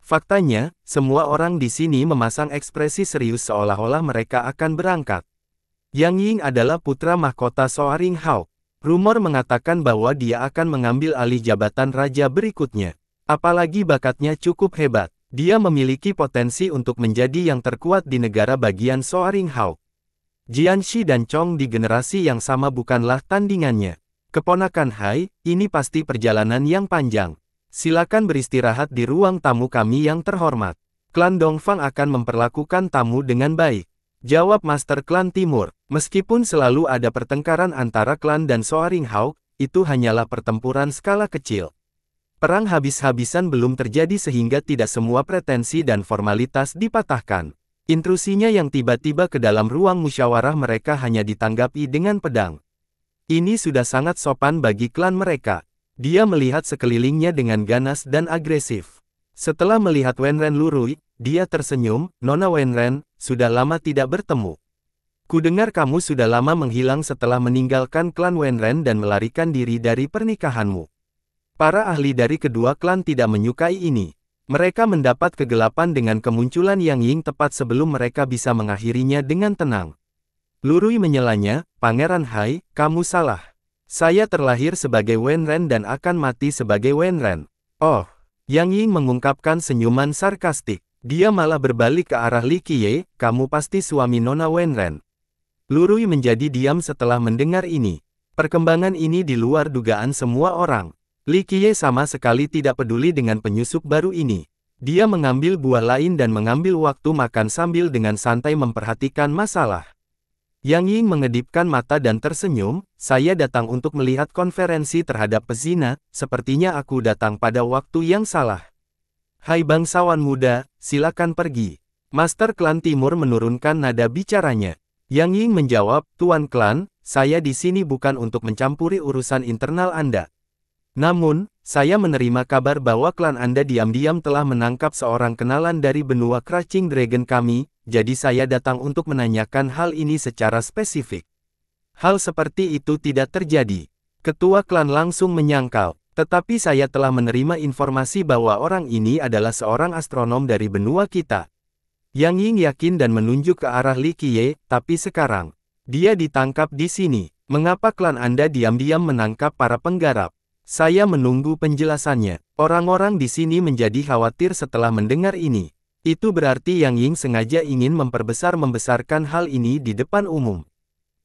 Faktanya, semua orang di sini memasang ekspresi serius seolah-olah mereka akan berangkat. Yang Ying adalah putra mahkota Soaring Hao. Rumor mengatakan bahwa dia akan mengambil alih jabatan raja berikutnya. Apalagi bakatnya cukup hebat. Dia memiliki potensi untuk menjadi yang terkuat di negara bagian Soaring Hawk. Jianxi dan Chong di generasi yang sama bukanlah tandingannya. Keponakan Hai, ini pasti perjalanan yang panjang. Silakan beristirahat di ruang tamu kami yang terhormat. Klan Dongfang akan memperlakukan tamu dengan baik. Jawab Master Klan Timur, meskipun selalu ada pertengkaran antara klan dan Soaring Hawk, itu hanyalah pertempuran skala kecil. Perang habis-habisan belum terjadi sehingga tidak semua pretensi dan formalitas dipatahkan. Intrusinya yang tiba-tiba ke dalam ruang musyawarah mereka hanya ditanggapi dengan pedang. Ini sudah sangat sopan bagi klan mereka. Dia melihat sekelilingnya dengan ganas dan agresif. Setelah melihat Wenren Lurui, dia tersenyum, Nona Wenren, sudah lama tidak bertemu. Kudengar kamu sudah lama menghilang setelah meninggalkan klan Wenren dan melarikan diri dari pernikahanmu. Para ahli dari kedua klan tidak menyukai ini. Mereka mendapat kegelapan dengan kemunculan Yang Ying tepat sebelum mereka bisa mengakhirinya dengan tenang. Lurui menyelanya, Pangeran Hai, kamu salah. Saya terlahir sebagai Wenren dan akan mati sebagai Wenren. Oh, Yang Ying mengungkapkan senyuman sarkastik. Dia malah berbalik ke arah Li Qiye, kamu pasti suami Nona Wenren. Lurui menjadi diam setelah mendengar ini. Perkembangan ini di luar dugaan semua orang. Li Qiye sama sekali tidak peduli dengan penyusup baru ini. Dia mengambil buah lain dan mengambil waktu makan sambil dengan santai memperhatikan masalah. Yang Ying mengedipkan mata dan tersenyum, saya datang untuk melihat konferensi terhadap pezina, sepertinya aku datang pada waktu yang salah. Hai bangsawan muda, silakan pergi. Master Klan Timur menurunkan nada bicaranya. Yang Ying menjawab, Tuan Klan, saya di sini bukan untuk mencampuri urusan internal Anda. Namun, saya menerima kabar bahwa klan Anda diam-diam telah menangkap seorang kenalan dari benua Crushing Dragon kami, jadi saya datang untuk menanyakan hal ini secara spesifik. Hal seperti itu tidak terjadi. Ketua klan langsung menyangkal, tetapi saya telah menerima informasi bahwa orang ini adalah seorang astronom dari benua kita. Yang Ying yakin dan menunjuk ke arah Li Qiye, tapi sekarang, dia ditangkap di sini. Mengapa klan Anda diam-diam menangkap para penggarap? Saya menunggu penjelasannya. Orang-orang di sini menjadi khawatir setelah mendengar ini. Itu berarti Yang Ying sengaja ingin memperbesar-membesarkan hal ini di depan umum.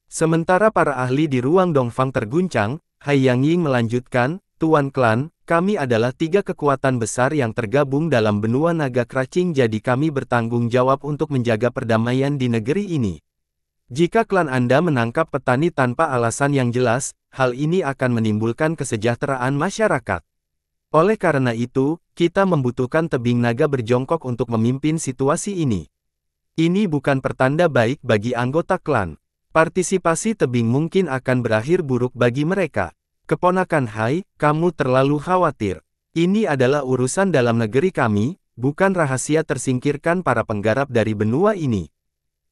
Sementara para ahli di ruang Dongfang terguncang, Hai Yang Ying melanjutkan, Tuan Klan, kami adalah tiga kekuatan besar yang tergabung dalam benua naga kracing jadi kami bertanggung jawab untuk menjaga perdamaian di negeri ini. Jika klan Anda menangkap petani tanpa alasan yang jelas, hal ini akan menimbulkan kesejahteraan masyarakat. Oleh karena itu, kita membutuhkan tebing naga berjongkok untuk memimpin situasi ini. Ini bukan pertanda baik bagi anggota klan. Partisipasi tebing mungkin akan berakhir buruk bagi mereka. Keponakan Hai, kamu terlalu khawatir. Ini adalah urusan dalam negeri kami, bukan rahasia tersingkirkan para penggarap dari benua ini.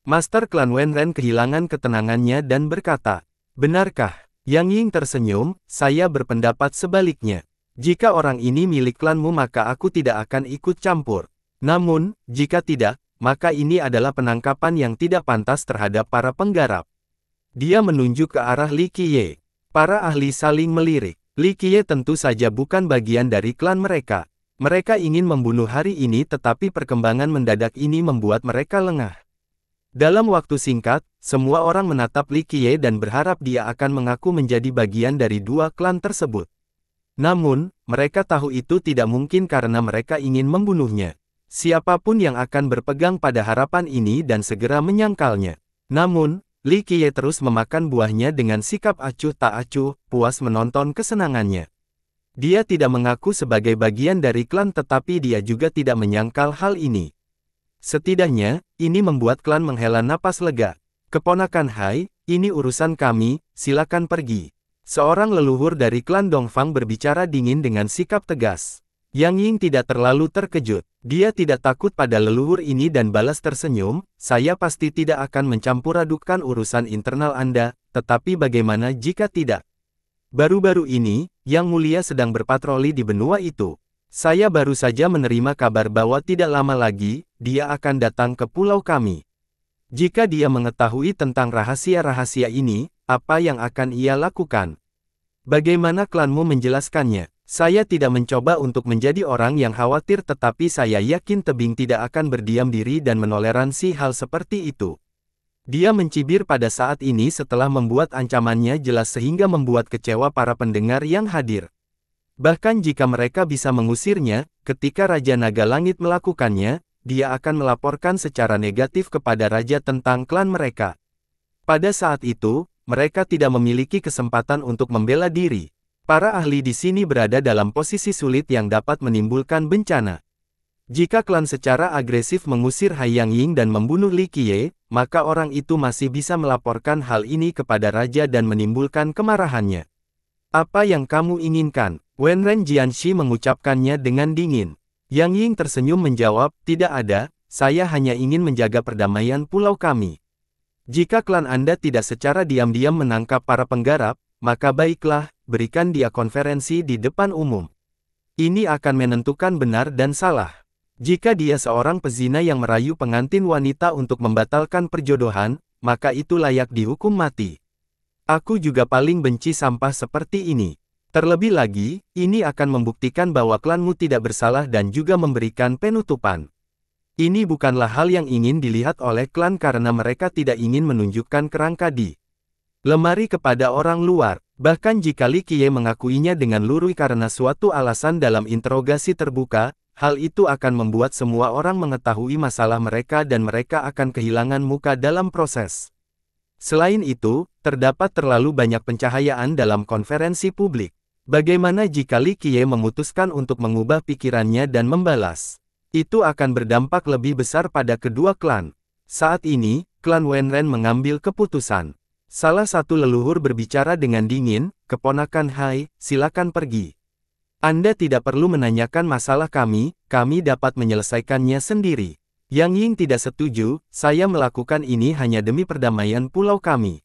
Master Klan Wenren kehilangan ketenangannya dan berkata, Benarkah? Yang Ying tersenyum, saya berpendapat sebaliknya. Jika orang ini milik klanmu maka aku tidak akan ikut campur. Namun, jika tidak, maka ini adalah penangkapan yang tidak pantas terhadap para penggarap. Dia menunjuk ke arah Li Qiye. Para ahli saling melirik. Li Qiye tentu saja bukan bagian dari klan mereka. Mereka ingin membunuh hari ini tetapi perkembangan mendadak ini membuat mereka lengah. Dalam waktu singkat, semua orang menatap Li Qiye dan berharap dia akan mengaku menjadi bagian dari dua klan tersebut. Namun, mereka tahu itu tidak mungkin karena mereka ingin membunuhnya. Siapapun yang akan berpegang pada harapan ini dan segera menyangkalnya. Namun, Li Qiye terus memakan buahnya dengan sikap acuh tak acuh, puas menonton kesenangannya. Dia tidak mengaku sebagai bagian dari klan tetapi dia juga tidak menyangkal hal ini. Setidaknya, ini membuat klan menghela napas lega. Keponakan Hai, ini urusan kami, silakan pergi. Seorang leluhur dari klan Dongfang berbicara dingin dengan sikap tegas. Yang Ying tidak terlalu terkejut. Dia tidak takut pada leluhur ini dan balas tersenyum, saya pasti tidak akan mencampur adukan urusan internal Anda, tetapi bagaimana jika tidak? Baru-baru ini, Yang Mulia sedang berpatroli di benua itu. Saya baru saja menerima kabar bahwa tidak lama lagi, dia akan datang ke pulau kami. Jika dia mengetahui tentang rahasia-rahasia ini, apa yang akan ia lakukan? Bagaimana klanmu menjelaskannya? Saya tidak mencoba untuk menjadi orang yang khawatir tetapi saya yakin Tebing tidak akan berdiam diri dan menoleransi hal seperti itu. Dia mencibir pada saat ini setelah membuat ancamannya jelas sehingga membuat kecewa para pendengar yang hadir. Bahkan jika mereka bisa mengusirnya, ketika Raja Naga Langit melakukannya, dia akan melaporkan secara negatif kepada Raja tentang klan mereka. Pada saat itu, mereka tidak memiliki kesempatan untuk membela diri. Para ahli di sini berada dalam posisi sulit yang dapat menimbulkan bencana. Jika klan secara agresif mengusir Haiyang Ying dan membunuh Li Qiye, maka orang itu masih bisa melaporkan hal ini kepada raja dan menimbulkan kemarahannya. Apa yang kamu inginkan? Wen Ren Jianxi mengucapkannya dengan dingin. Yang Ying tersenyum menjawab, tidak ada, saya hanya ingin menjaga perdamaian pulau kami. Jika klan Anda tidak secara diam-diam menangkap para penggarap, maka baiklah, berikan dia konferensi di depan umum. Ini akan menentukan benar dan salah. Jika dia seorang pezina yang merayu pengantin wanita untuk membatalkan perjodohan, maka itu layak dihukum mati. Aku juga paling benci sampah seperti ini. Terlebih lagi, ini akan membuktikan bahwa klanmu tidak bersalah dan juga memberikan penutupan. Ini bukanlah hal yang ingin dilihat oleh klan karena mereka tidak ingin menunjukkan kerangka di lemari kepada orang luar. Bahkan jika Li Qiye mengakuinya dengan lurui karena suatu alasan dalam interogasi terbuka, hal itu akan membuat semua orang mengetahui masalah mereka dan mereka akan kehilangan muka dalam proses. Selain itu, terdapat terlalu banyak pencahayaan dalam konferensi publik. Bagaimana jika Li Qiye memutuskan untuk mengubah pikirannya dan membalas? Itu akan berdampak lebih besar pada kedua klan. Saat ini, klan Wenren mengambil keputusan. Salah satu leluhur berbicara dengan dingin, keponakan Hai, silakan pergi. Anda tidak perlu menanyakan masalah kami, kami dapat menyelesaikannya sendiri. Yang Ying tidak setuju, saya melakukan ini hanya demi perdamaian pulau kami.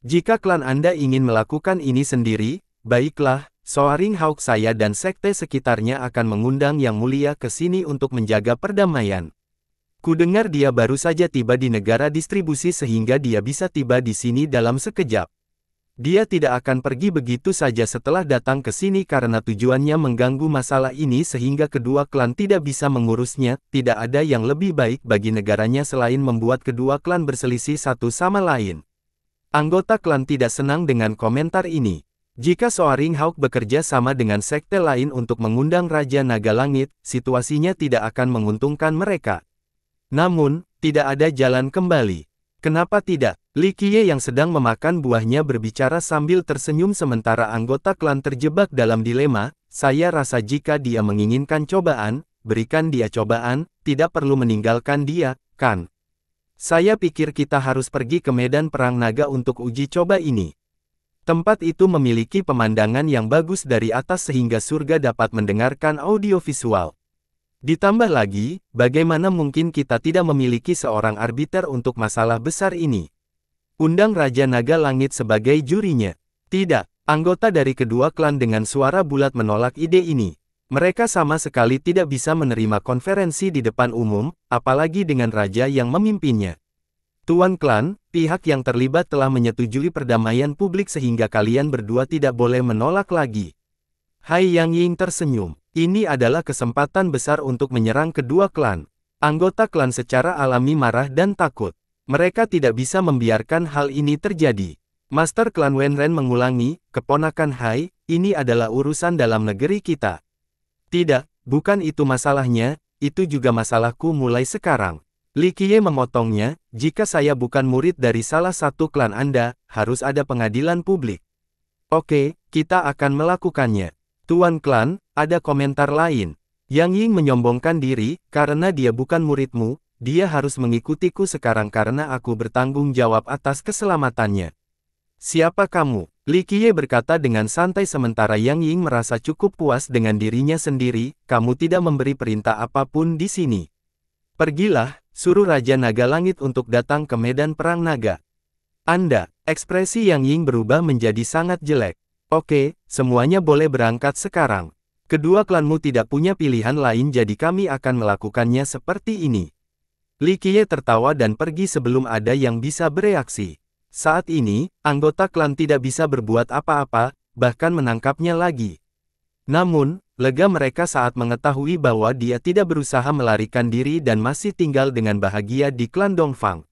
Jika klan Anda ingin melakukan ini sendiri, baiklah, Soaring Hauk saya dan sekte sekitarnya akan mengundang Yang Mulia ke sini untuk menjaga perdamaian. Kudengar dia baru saja tiba di negara distribusi sehingga dia bisa tiba di sini dalam sekejap. Dia tidak akan pergi begitu saja setelah datang ke sini karena tujuannya mengganggu masalah ini sehingga kedua klan tidak bisa mengurusnya, tidak ada yang lebih baik bagi negaranya selain membuat kedua klan berselisih satu sama lain. Anggota klan tidak senang dengan komentar ini. Jika Soaring Hawk bekerja sama dengan sekte lain untuk mengundang Raja Naga Langit, situasinya tidak akan menguntungkan mereka. Namun, tidak ada jalan kembali. Kenapa tidak? Li Qiye yang sedang memakan buahnya berbicara sambil tersenyum sementara anggota klan terjebak dalam dilema, saya rasa jika dia menginginkan cobaan, berikan dia cobaan, tidak perlu meninggalkan dia, kan? Saya pikir kita harus pergi ke medan perang naga untuk uji coba ini. Tempat itu memiliki pemandangan yang bagus dari atas sehingga surga dapat mendengarkan audiovisual. Ditambah lagi, bagaimana mungkin kita tidak memiliki seorang arbiter untuk masalah besar ini? Undang Raja Naga Langit sebagai jurinya. Tidak, anggota dari kedua klan dengan suara bulat menolak ide ini. Mereka sama sekali tidak bisa menerima konferensi di depan umum, apalagi dengan raja yang memimpinnya. Tuan Klan, pihak yang terlibat telah menyetujui perdamaian publik sehingga kalian berdua tidak boleh menolak lagi. Hai Yang Ying tersenyum. Ini adalah kesempatan besar untuk menyerang kedua klan. Anggota klan secara alami marah dan takut. Mereka tidak bisa membiarkan hal ini terjadi. Master Klan Wenren mengulangi, keponakan Hai, ini adalah urusan dalam negeri kita. Tidak, bukan itu masalahnya, itu juga masalahku mulai sekarang. Li Qiye memotongnya, jika saya bukan murid dari salah satu klan Anda, harus ada pengadilan publik. Oke, kita akan melakukannya. Tuan klan, ada komentar lain. Yang Ying menyombongkan diri, karena dia bukan muridmu, dia harus mengikutiku sekarang karena aku bertanggung jawab atas keselamatannya. Siapa kamu? Li Qiye berkata dengan santai sementara Yang Ying merasa cukup puas dengan dirinya sendiri, kamu tidak memberi perintah apapun di sini. Pergilah, suruh Raja Naga Langit untuk datang ke medan perang naga. Anda, ekspresi Yang Ying berubah menjadi sangat jelek. Oke, semuanya boleh berangkat sekarang. Kedua klanmu tidak punya pilihan lain jadi kami akan melakukannya seperti ini. Li Qiye tertawa dan pergi sebelum ada yang bisa bereaksi. Saat ini, anggota klan tidak bisa berbuat apa-apa, bahkan menangkapnya lagi. Namun, lega mereka saat mengetahui bahwa dia tidak berusaha melarikan diri dan masih tinggal dengan bahagia di klan Dongfang.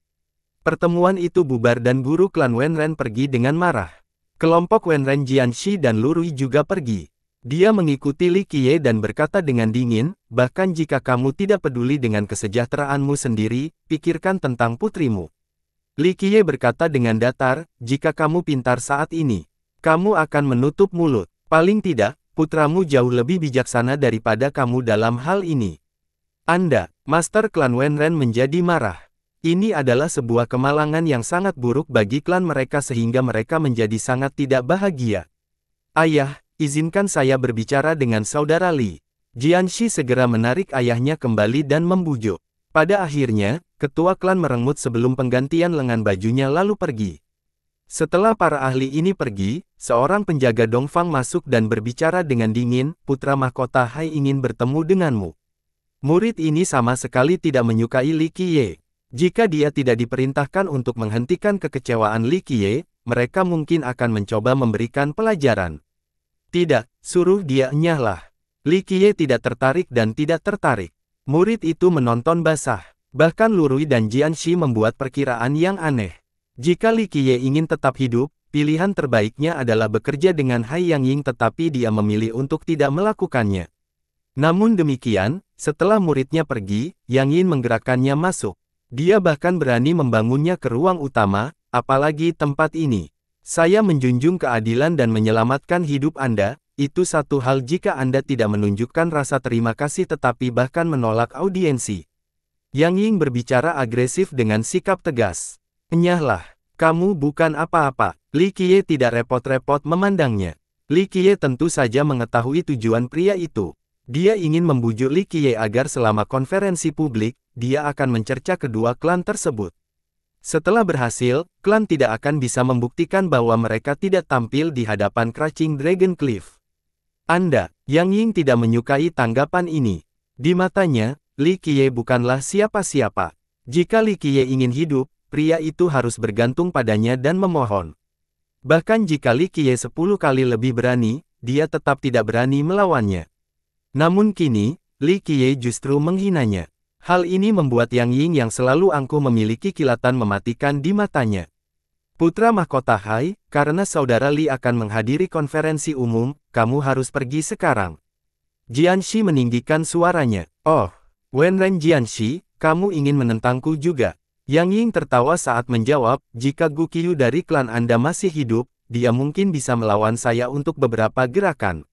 Pertemuan itu bubar dan guru klan Wenren pergi dengan marah. Kelompok Wenren Jianxi dan Lurui juga pergi. Dia mengikuti Li Qiye dan berkata dengan dingin, bahkan jika kamu tidak peduli dengan kesejahteraanmu sendiri, pikirkan tentang putrimu. Li Qiye berkata dengan datar, jika kamu pintar saat ini, kamu akan menutup mulut. Paling tidak, putramu jauh lebih bijaksana daripada kamu dalam hal ini. Anda, Master Klan Wenren menjadi marah. Ini adalah sebuah kemalangan yang sangat buruk bagi klan mereka sehingga mereka menjadi sangat tidak bahagia. Ayah, Izinkan saya berbicara dengan saudara Li. Jianxi segera menarik ayahnya kembali dan membujuk. Pada akhirnya, ketua klan merenggut sebelum penggantian lengan bajunya lalu pergi. Setelah para ahli ini pergi, seorang penjaga Dongfang masuk dan berbicara dengan dingin, Putra Mahkota Hai ingin bertemu denganmu. Murid ini sama sekali tidak menyukai Li Qiye. Jika dia tidak diperintahkan untuk menghentikan kekecewaan Li Qiye, mereka mungkin akan mencoba memberikan pelajaran. Tidak, suruh dia nyahlah. Li Qiye tidak tertarik dan tidak tertarik. Murid itu menonton basah. Bahkan Lurui dan Jianxi membuat perkiraan yang aneh. Jika Li Qiye ingin tetap hidup, pilihan terbaiknya adalah bekerja dengan Hai Yang Ying tetapi dia memilih untuk tidak melakukannya. Namun demikian, setelah muridnya pergi, Yang Yin menggerakkannya masuk. Dia bahkan berani membangunnya ke ruang utama, apalagi tempat ini. Saya menjunjung keadilan dan menyelamatkan hidup Anda, itu satu hal jika Anda tidak menunjukkan rasa terima kasih tetapi bahkan menolak audiensi. Yang Ying berbicara agresif dengan sikap tegas. Enyahlah, kamu bukan apa-apa. Li Qiye tidak repot-repot memandangnya. Li Qiye tentu saja mengetahui tujuan pria itu. Dia ingin membujuk Li Qiye agar selama konferensi publik, dia akan mencerca kedua klan tersebut. Setelah berhasil, klan tidak akan bisa membuktikan bahwa mereka tidak tampil di hadapan Crouching Dragon Cliff. Anda, Yang Ying tidak menyukai tanggapan ini. Di matanya, Li Qiye bukanlah siapa-siapa. Jika Li Qiye ingin hidup, pria itu harus bergantung padanya dan memohon. Bahkan jika Li Qiye sepuluh kali lebih berani, dia tetap tidak berani melawannya. Namun kini, Li Qiye justru menghinanya. Hal ini membuat Yang Ying yang selalu angkuh memiliki kilatan mematikan di matanya. Putra Mahkota Hai, karena saudara Li akan menghadiri konferensi umum, kamu harus pergi sekarang. Jianxi meninggikan suaranya. Oh, Wenren Jianxi, kamu ingin menentangku juga. Yang Ying tertawa saat menjawab, jika Gu Qiyu dari klan Anda masih hidup, dia mungkin bisa melawan saya untuk beberapa gerakan.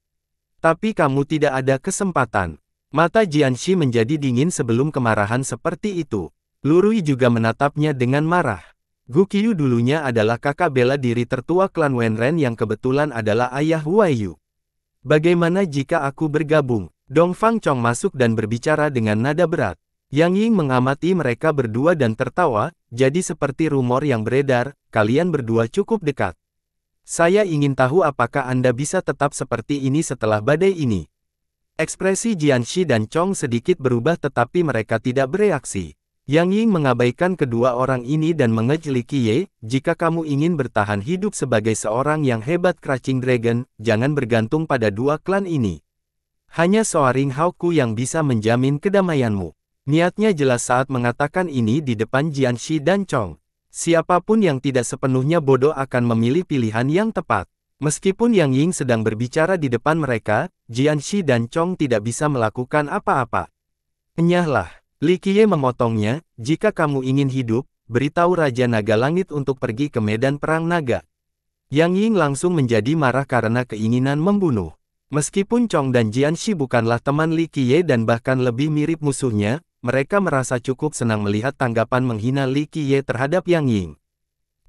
Tapi kamu tidak ada kesempatan. Mata Jianxi menjadi dingin sebelum kemarahan seperti itu. Lurui juga menatapnya dengan marah. Gu Qiyu dulunya adalah kakak bela diri tertua klan Wenren yang kebetulan adalah ayah Huayu. Bagaimana jika aku bergabung? Dong Fang Chong masuk dan berbicara dengan nada berat. Yang Ying mengamati mereka berdua dan tertawa, jadi seperti rumor yang beredar, kalian berdua cukup dekat. Saya ingin tahu apakah Anda bisa tetap seperti ini setelah badai ini. Ekspresi Jianxi dan Chong sedikit berubah tetapi mereka tidak bereaksi. Yang Ying mengabaikan kedua orang ini dan mengejeliki Ye, jika kamu ingin bertahan hidup sebagai seorang yang hebat Crouching Dragon, jangan bergantung pada dua klan ini. Hanya Soaring Haoku yang bisa menjamin kedamaianmu. Niatnya jelas saat mengatakan ini di depan Jianxi dan Chong. Siapapun yang tidak sepenuhnya bodoh akan memilih pilihan yang tepat. Meskipun Yang Ying sedang berbicara di depan mereka, Jianxi dan Chong tidak bisa melakukan apa-apa. Enyahlah, Li Qiye memotongnya, jika kamu ingin hidup, beritahu Raja Naga Langit untuk pergi ke medan perang naga. Yang Ying langsung menjadi marah karena keinginan membunuh. Meskipun Chong dan Jianxi bukanlah teman Li Qiye dan bahkan lebih mirip musuhnya, mereka merasa cukup senang melihat tanggapan menghina Li Qiye terhadap Yang Ying.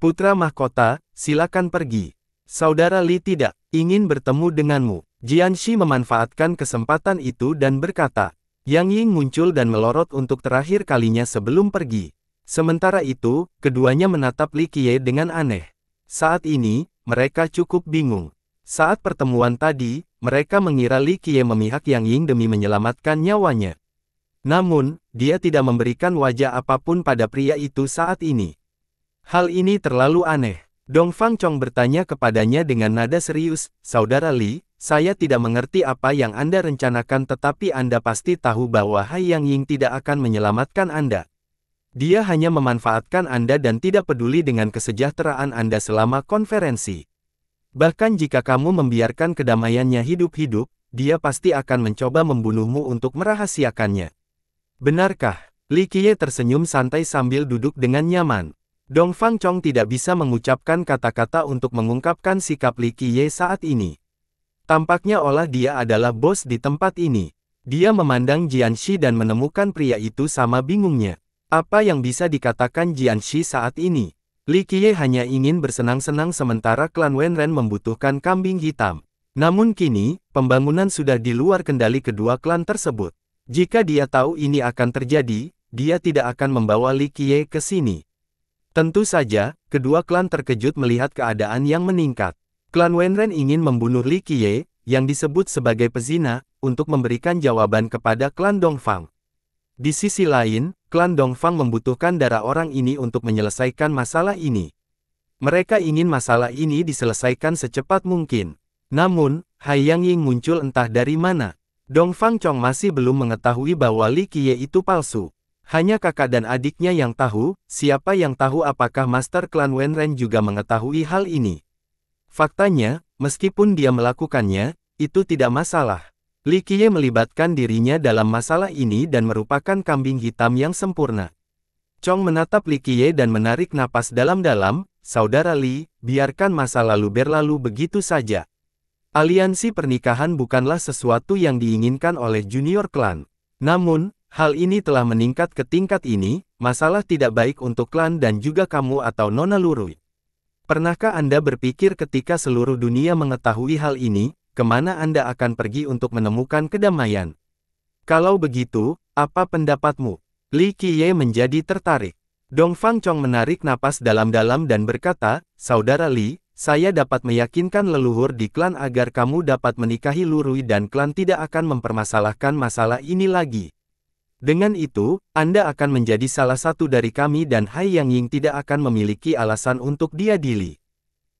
Putra mahkota, silakan pergi. Saudara Li tidak ingin bertemu denganmu. Jianxi memanfaatkan kesempatan itu dan berkata, Yang Ying muncul dan melorot untuk terakhir kalinya sebelum pergi. Sementara itu, keduanya menatap Li Qiye dengan aneh. Saat ini, mereka cukup bingung. Saat pertemuan tadi, mereka mengira Li Qiye memihak Yang Ying demi menyelamatkan nyawanya. Namun, dia tidak memberikan wajah apapun pada pria itu saat ini. Hal ini terlalu aneh. Dong Fang Chong bertanya kepadanya dengan nada serius, Saudara Li, saya tidak mengerti apa yang Anda rencanakan tetapi Anda pasti tahu bahwa Hai Yang Ying tidak akan menyelamatkan Anda. Dia hanya memanfaatkan Anda dan tidak peduli dengan kesejahteraan Anda selama konferensi. Bahkan jika kamu membiarkan kedamaiannya hidup-hidup, dia pasti akan mencoba membunuhmu untuk merahasiakannya. Benarkah? Li Qiye tersenyum santai sambil duduk dengan nyaman. Dong Fang Chong tidak bisa mengucapkan kata-kata untuk mengungkapkan sikap Li Qiye saat ini. Tampaknya olah dia adalah bos di tempat ini. Dia memandang Jianxi dan menemukan pria itu sama bingungnya. Apa yang bisa dikatakan Jianxi saat ini? Li Qiye hanya ingin bersenang-senang sementara klan Wenren membutuhkan kambing hitam. Namun kini, pembangunan sudah di luar kendali kedua klan tersebut. Jika dia tahu ini akan terjadi, dia tidak akan membawa Li Qiye ke sini. Tentu saja, kedua klan terkejut melihat keadaan yang meningkat. Klan Wenren ingin membunuh Li Qiye, yang disebut sebagai pezina, untuk memberikan jawaban kepada klan Dongfang. Di sisi lain, klan Dongfang membutuhkan darah orang ini untuk menyelesaikan masalah ini. Mereka ingin masalah ini diselesaikan secepat mungkin. Namun, Hai Yang Ying muncul entah dari mana. Dongfang Chong masih belum mengetahui bahwa Li Qiye itu palsu. Hanya kakak dan adiknya yang tahu, siapa yang tahu apakah Master Klan Wenren juga mengetahui hal ini. Faktanya, meskipun dia melakukannya, itu tidak masalah. Li Qiye melibatkan dirinya dalam masalah ini dan merupakan kambing hitam yang sempurna. Chong menatap Li Qiye dan menarik napas dalam-dalam, Saudara Li, biarkan masa lalu berlalu begitu saja. Aliansi pernikahan bukanlah sesuatu yang diinginkan oleh junior klan. Namun, Hal ini telah meningkat ke tingkat ini, masalah tidak baik untuk klan dan juga kamu atau Nona Lurui. Pernahkah Anda berpikir ketika seluruh dunia mengetahui hal ini, kemana Anda akan pergi untuk menemukan kedamaian? Kalau begitu, apa pendapatmu? Li Qiye menjadi tertarik. Dong Fang Chong menarik napas dalam-dalam dan berkata, Saudara Li, saya dapat meyakinkan leluhur di klan agar kamu dapat menikahi Lurui dan klan tidak akan mempermasalahkan masalah ini lagi. Dengan itu, Anda akan menjadi salah satu dari kami dan Hai Yang Ying tidak akan memiliki alasan untuk diadili.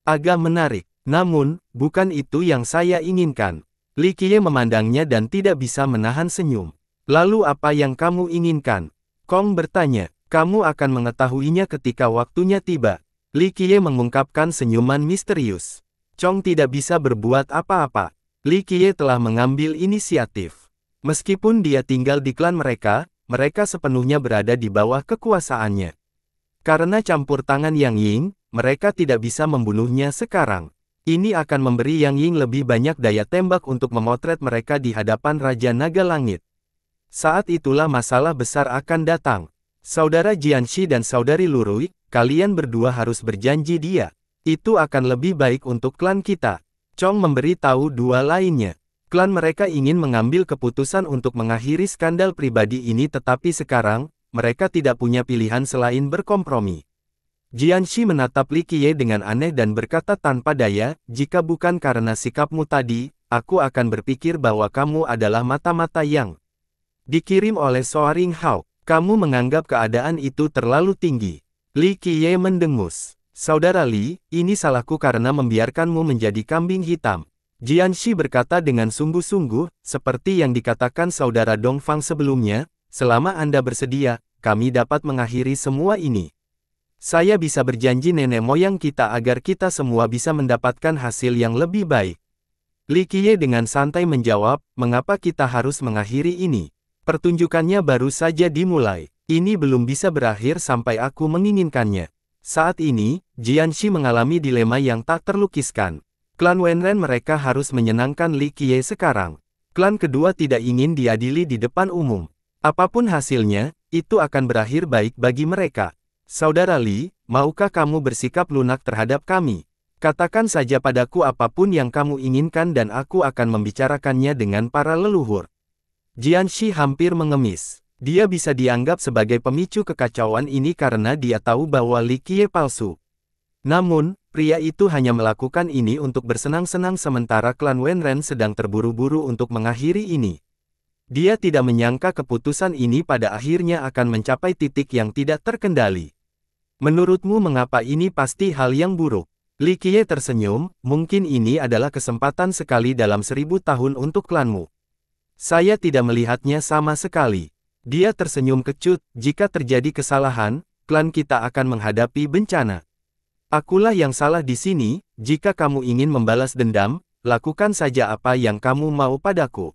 Agak menarik. Namun, bukan itu yang saya inginkan. Li Qiye memandangnya dan tidak bisa menahan senyum. Lalu apa yang kamu inginkan? Kong bertanya. Kamu akan mengetahuinya ketika waktunya tiba. Li Qiye mengungkapkan senyuman misterius. Chong tidak bisa berbuat apa-apa. Li Qiye telah mengambil inisiatif. Meskipun dia tinggal di klan mereka, mereka sepenuhnya berada di bawah kekuasaannya. Karena campur tangan Yang Ying, mereka tidak bisa membunuhnya sekarang. Ini akan memberi Yang Ying lebih banyak daya tembak untuk memotret mereka di hadapan Raja Naga Langit. Saat itulah masalah besar akan datang. Saudara Jianxi dan saudari Lurui, kalian berdua harus berjanji dia. Itu akan lebih baik untuk klan kita. Chong memberi tahu dua lainnya. Klan mereka ingin mengambil keputusan untuk mengakhiri skandal pribadi ini tetapi sekarang, mereka tidak punya pilihan selain berkompromi. Jianxi menatap Li Qiye dengan aneh dan berkata tanpa daya, jika bukan karena sikapmu tadi, aku akan berpikir bahwa kamu adalah mata-mata yang dikirim oleh Soaring Hao. Kamu menganggap keadaan itu terlalu tinggi. Li Qiye mendengus. Saudara Li, ini salahku karena membiarkanmu menjadi kambing hitam. Jianxi berkata dengan sungguh-sungguh, seperti yang dikatakan saudara Dongfang sebelumnya, selama Anda bersedia, kami dapat mengakhiri semua ini. Saya bisa berjanji nenek moyang kita agar kita semua bisa mendapatkan hasil yang lebih baik. Li Qiye dengan santai menjawab, mengapa kita harus mengakhiri ini? Pertunjukannya baru saja dimulai. Ini belum bisa berakhir sampai aku menginginkannya. Saat ini, Jianxi mengalami dilema yang tak terlukiskan. Klan Wenren mereka harus menyenangkan Li Qiye sekarang. Klan kedua tidak ingin diadili di depan umum. Apapun hasilnya, itu akan berakhir baik bagi mereka. Saudara Li, maukah kamu bersikap lunak terhadap kami? Katakan saja padaku apapun yang kamu inginkan dan aku akan membicarakannya dengan para leluhur. Jian Shi hampir mengemis. Dia bisa dianggap sebagai pemicu kekacauan ini karena dia tahu bahwa Li Qiye palsu. Namun, Pria itu hanya melakukan ini untuk bersenang-senang sementara klan Wenren sedang terburu-buru untuk mengakhiri ini. Dia tidak menyangka keputusan ini pada akhirnya akan mencapai titik yang tidak terkendali. Menurutmu mengapa ini pasti hal yang buruk? Li Qiye tersenyum, mungkin ini adalah kesempatan sekali dalam seribu tahun untuk klanmu. Saya tidak melihatnya sama sekali. Dia tersenyum kecut, jika terjadi kesalahan, klan kita akan menghadapi bencana. Akulah yang salah di sini, jika kamu ingin membalas dendam, lakukan saja apa yang kamu mau padaku.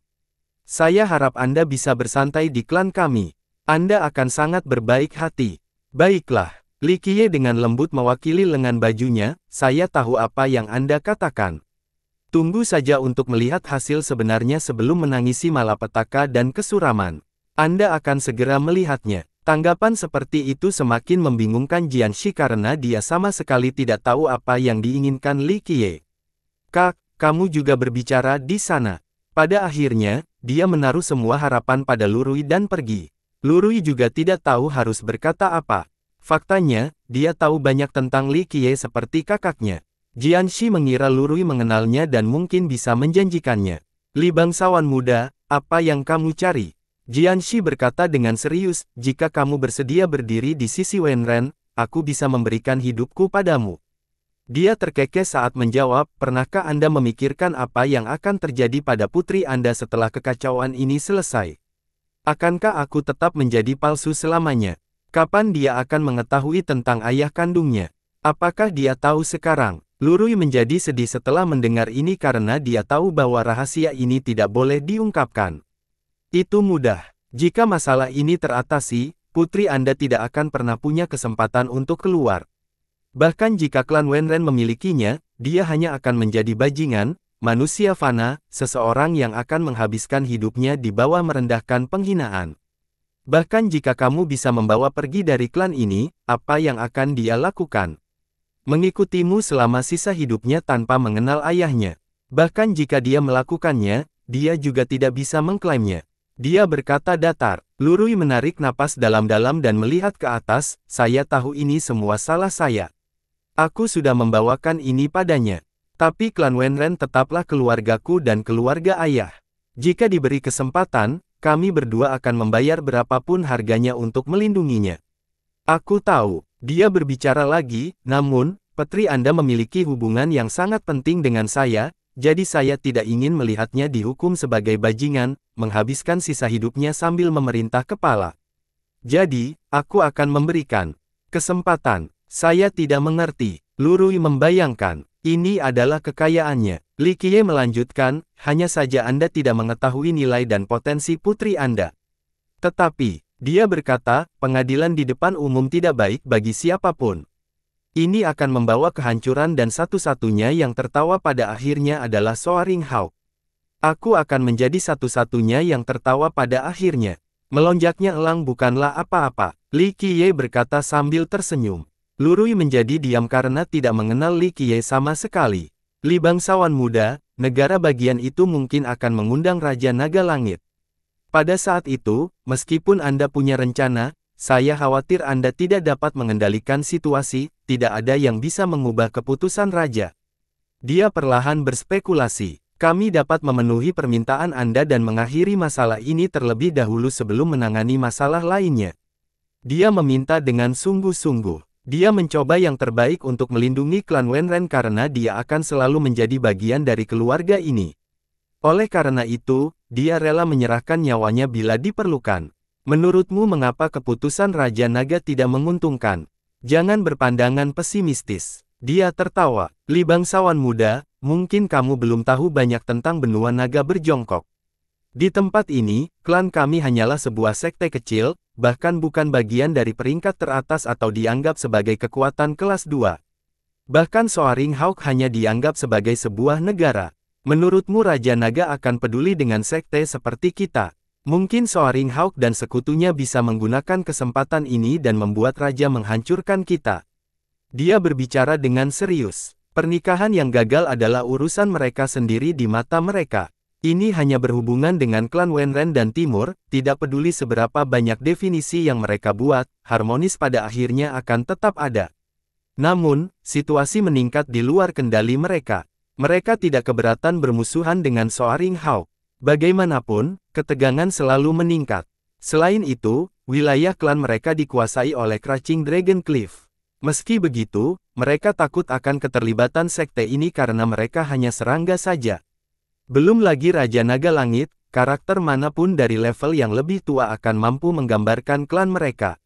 Saya harap Anda bisa bersantai di klan kami. Anda akan sangat berbaik hati. Baiklah, Likie dengan lembut mewakili lengan bajunya, saya tahu apa yang Anda katakan. Tunggu saja untuk melihat hasil sebenarnya sebelum menangisi malapetaka dan kesuraman. Anda akan segera melihatnya. Tanggapan seperti itu semakin membingungkan Jianxi karena dia sama sekali tidak tahu apa yang diinginkan Li Qiye. Kak, kamu juga berbicara di sana. Pada akhirnya, dia menaruh semua harapan pada Lurui dan pergi. Lurui juga tidak tahu harus berkata apa. Faktanya, dia tahu banyak tentang Li Qiye seperti kakaknya. Jianxi mengira Lurui mengenalnya dan mungkin bisa menjanjikannya. Li bangsawan muda, apa yang kamu cari? Jianxi berkata dengan serius, jika kamu bersedia berdiri di sisi Wenren, aku bisa memberikan hidupku padamu. Dia terkekeh saat menjawab, pernahkah Anda memikirkan apa yang akan terjadi pada putri Anda setelah kekacauan ini selesai? Akankah aku tetap menjadi palsu selamanya? Kapan dia akan mengetahui tentang ayah kandungnya? Apakah dia tahu sekarang? Lurui menjadi sedih setelah mendengar ini karena dia tahu bahwa rahasia ini tidak boleh diungkapkan. Itu mudah. Jika masalah ini teratasi, putri Anda tidak akan pernah punya kesempatan untuk keluar. Bahkan jika klan Wenren memilikinya, dia hanya akan menjadi bajingan, manusia fana, seseorang yang akan menghabiskan hidupnya di bawah merendahkan penghinaan. Bahkan jika kamu bisa membawa pergi dari klan ini, apa yang akan dia lakukan? Mengikutimu selama sisa hidupnya tanpa mengenal ayahnya. Bahkan jika dia melakukannya, dia juga tidak bisa mengklaimnya. Dia berkata datar, Lurui menarik napas dalam-dalam dan melihat ke atas, saya tahu ini semua salah saya. Aku sudah membawakan ini padanya. Tapi klan Wenren tetaplah keluargaku dan keluarga ayah. Jika diberi kesempatan, kami berdua akan membayar berapapun harganya untuk melindunginya. Aku tahu, dia berbicara lagi, namun, Petri Anda memiliki hubungan yang sangat penting dengan saya, jadi saya tidak ingin melihatnya dihukum sebagai bajingan, menghabiskan sisa hidupnya sambil memerintah kepala. Jadi, aku akan memberikan kesempatan. Saya tidak mengerti. Lurui membayangkan, ini adalah kekayaannya. Likie melanjutkan, hanya saja Anda tidak mengetahui nilai dan potensi putri Anda. Tetapi, dia berkata, pengadilan di depan umum tidak baik bagi siapapun. Ini akan membawa kehancuran dan satu-satunya yang tertawa pada akhirnya adalah Soaring Hawk. Aku akan menjadi satu-satunya yang tertawa pada akhirnya. Melonjaknya elang bukanlah apa-apa, Li Qiye berkata sambil tersenyum. Lurui menjadi diam karena tidak mengenal Li Qiye sama sekali. Li bangsawan muda, negara bagian itu mungkin akan mengundang Raja Naga Langit. Pada saat itu, meskipun Anda punya rencana, saya khawatir Anda tidak dapat mengendalikan situasi, tidak ada yang bisa mengubah keputusan raja. Dia perlahan berspekulasi. Kami dapat memenuhi permintaan Anda dan mengakhiri masalah ini terlebih dahulu sebelum menangani masalah lainnya. Dia meminta dengan sungguh-sungguh. Dia mencoba yang terbaik untuk melindungi klan Wenren karena dia akan selalu menjadi bagian dari keluarga ini. Oleh karena itu, dia rela menyerahkan nyawanya bila diperlukan. Menurutmu mengapa keputusan Raja Naga tidak menguntungkan? Jangan berpandangan pesimistis. Dia tertawa. Li Bangsawan muda, mungkin kamu belum tahu banyak tentang benua naga berjongkok. Di tempat ini, klan kami hanyalah sebuah sekte kecil, bahkan bukan bagian dari peringkat teratas atau dianggap sebagai kekuatan kelas 2. Bahkan Soaring Hawk hanya dianggap sebagai sebuah negara. Menurutmu Raja Naga akan peduli dengan sekte seperti kita? Mungkin Soaring Hawk dan sekutunya bisa menggunakan kesempatan ini dan membuat raja menghancurkan kita. Dia berbicara dengan serius. Pernikahan yang gagal adalah urusan mereka sendiri di mata mereka. Ini hanya berhubungan dengan klan Wenren dan Timur, tidak peduli seberapa banyak definisi yang mereka buat, harmonis pada akhirnya akan tetap ada. Namun, situasi meningkat di luar kendali mereka. Mereka tidak keberatan bermusuhan dengan Soaring Hawk. Bagaimanapun, ketegangan selalu meningkat. Selain itu, wilayah klan mereka dikuasai oleh Crashing Dragon Cliff. Meski begitu, mereka takut akan keterlibatan sekte ini karena mereka hanya serangga saja. Belum lagi Raja Naga Langit, karakter manapun dari level yang lebih tua akan mampu menggambarkan klan mereka.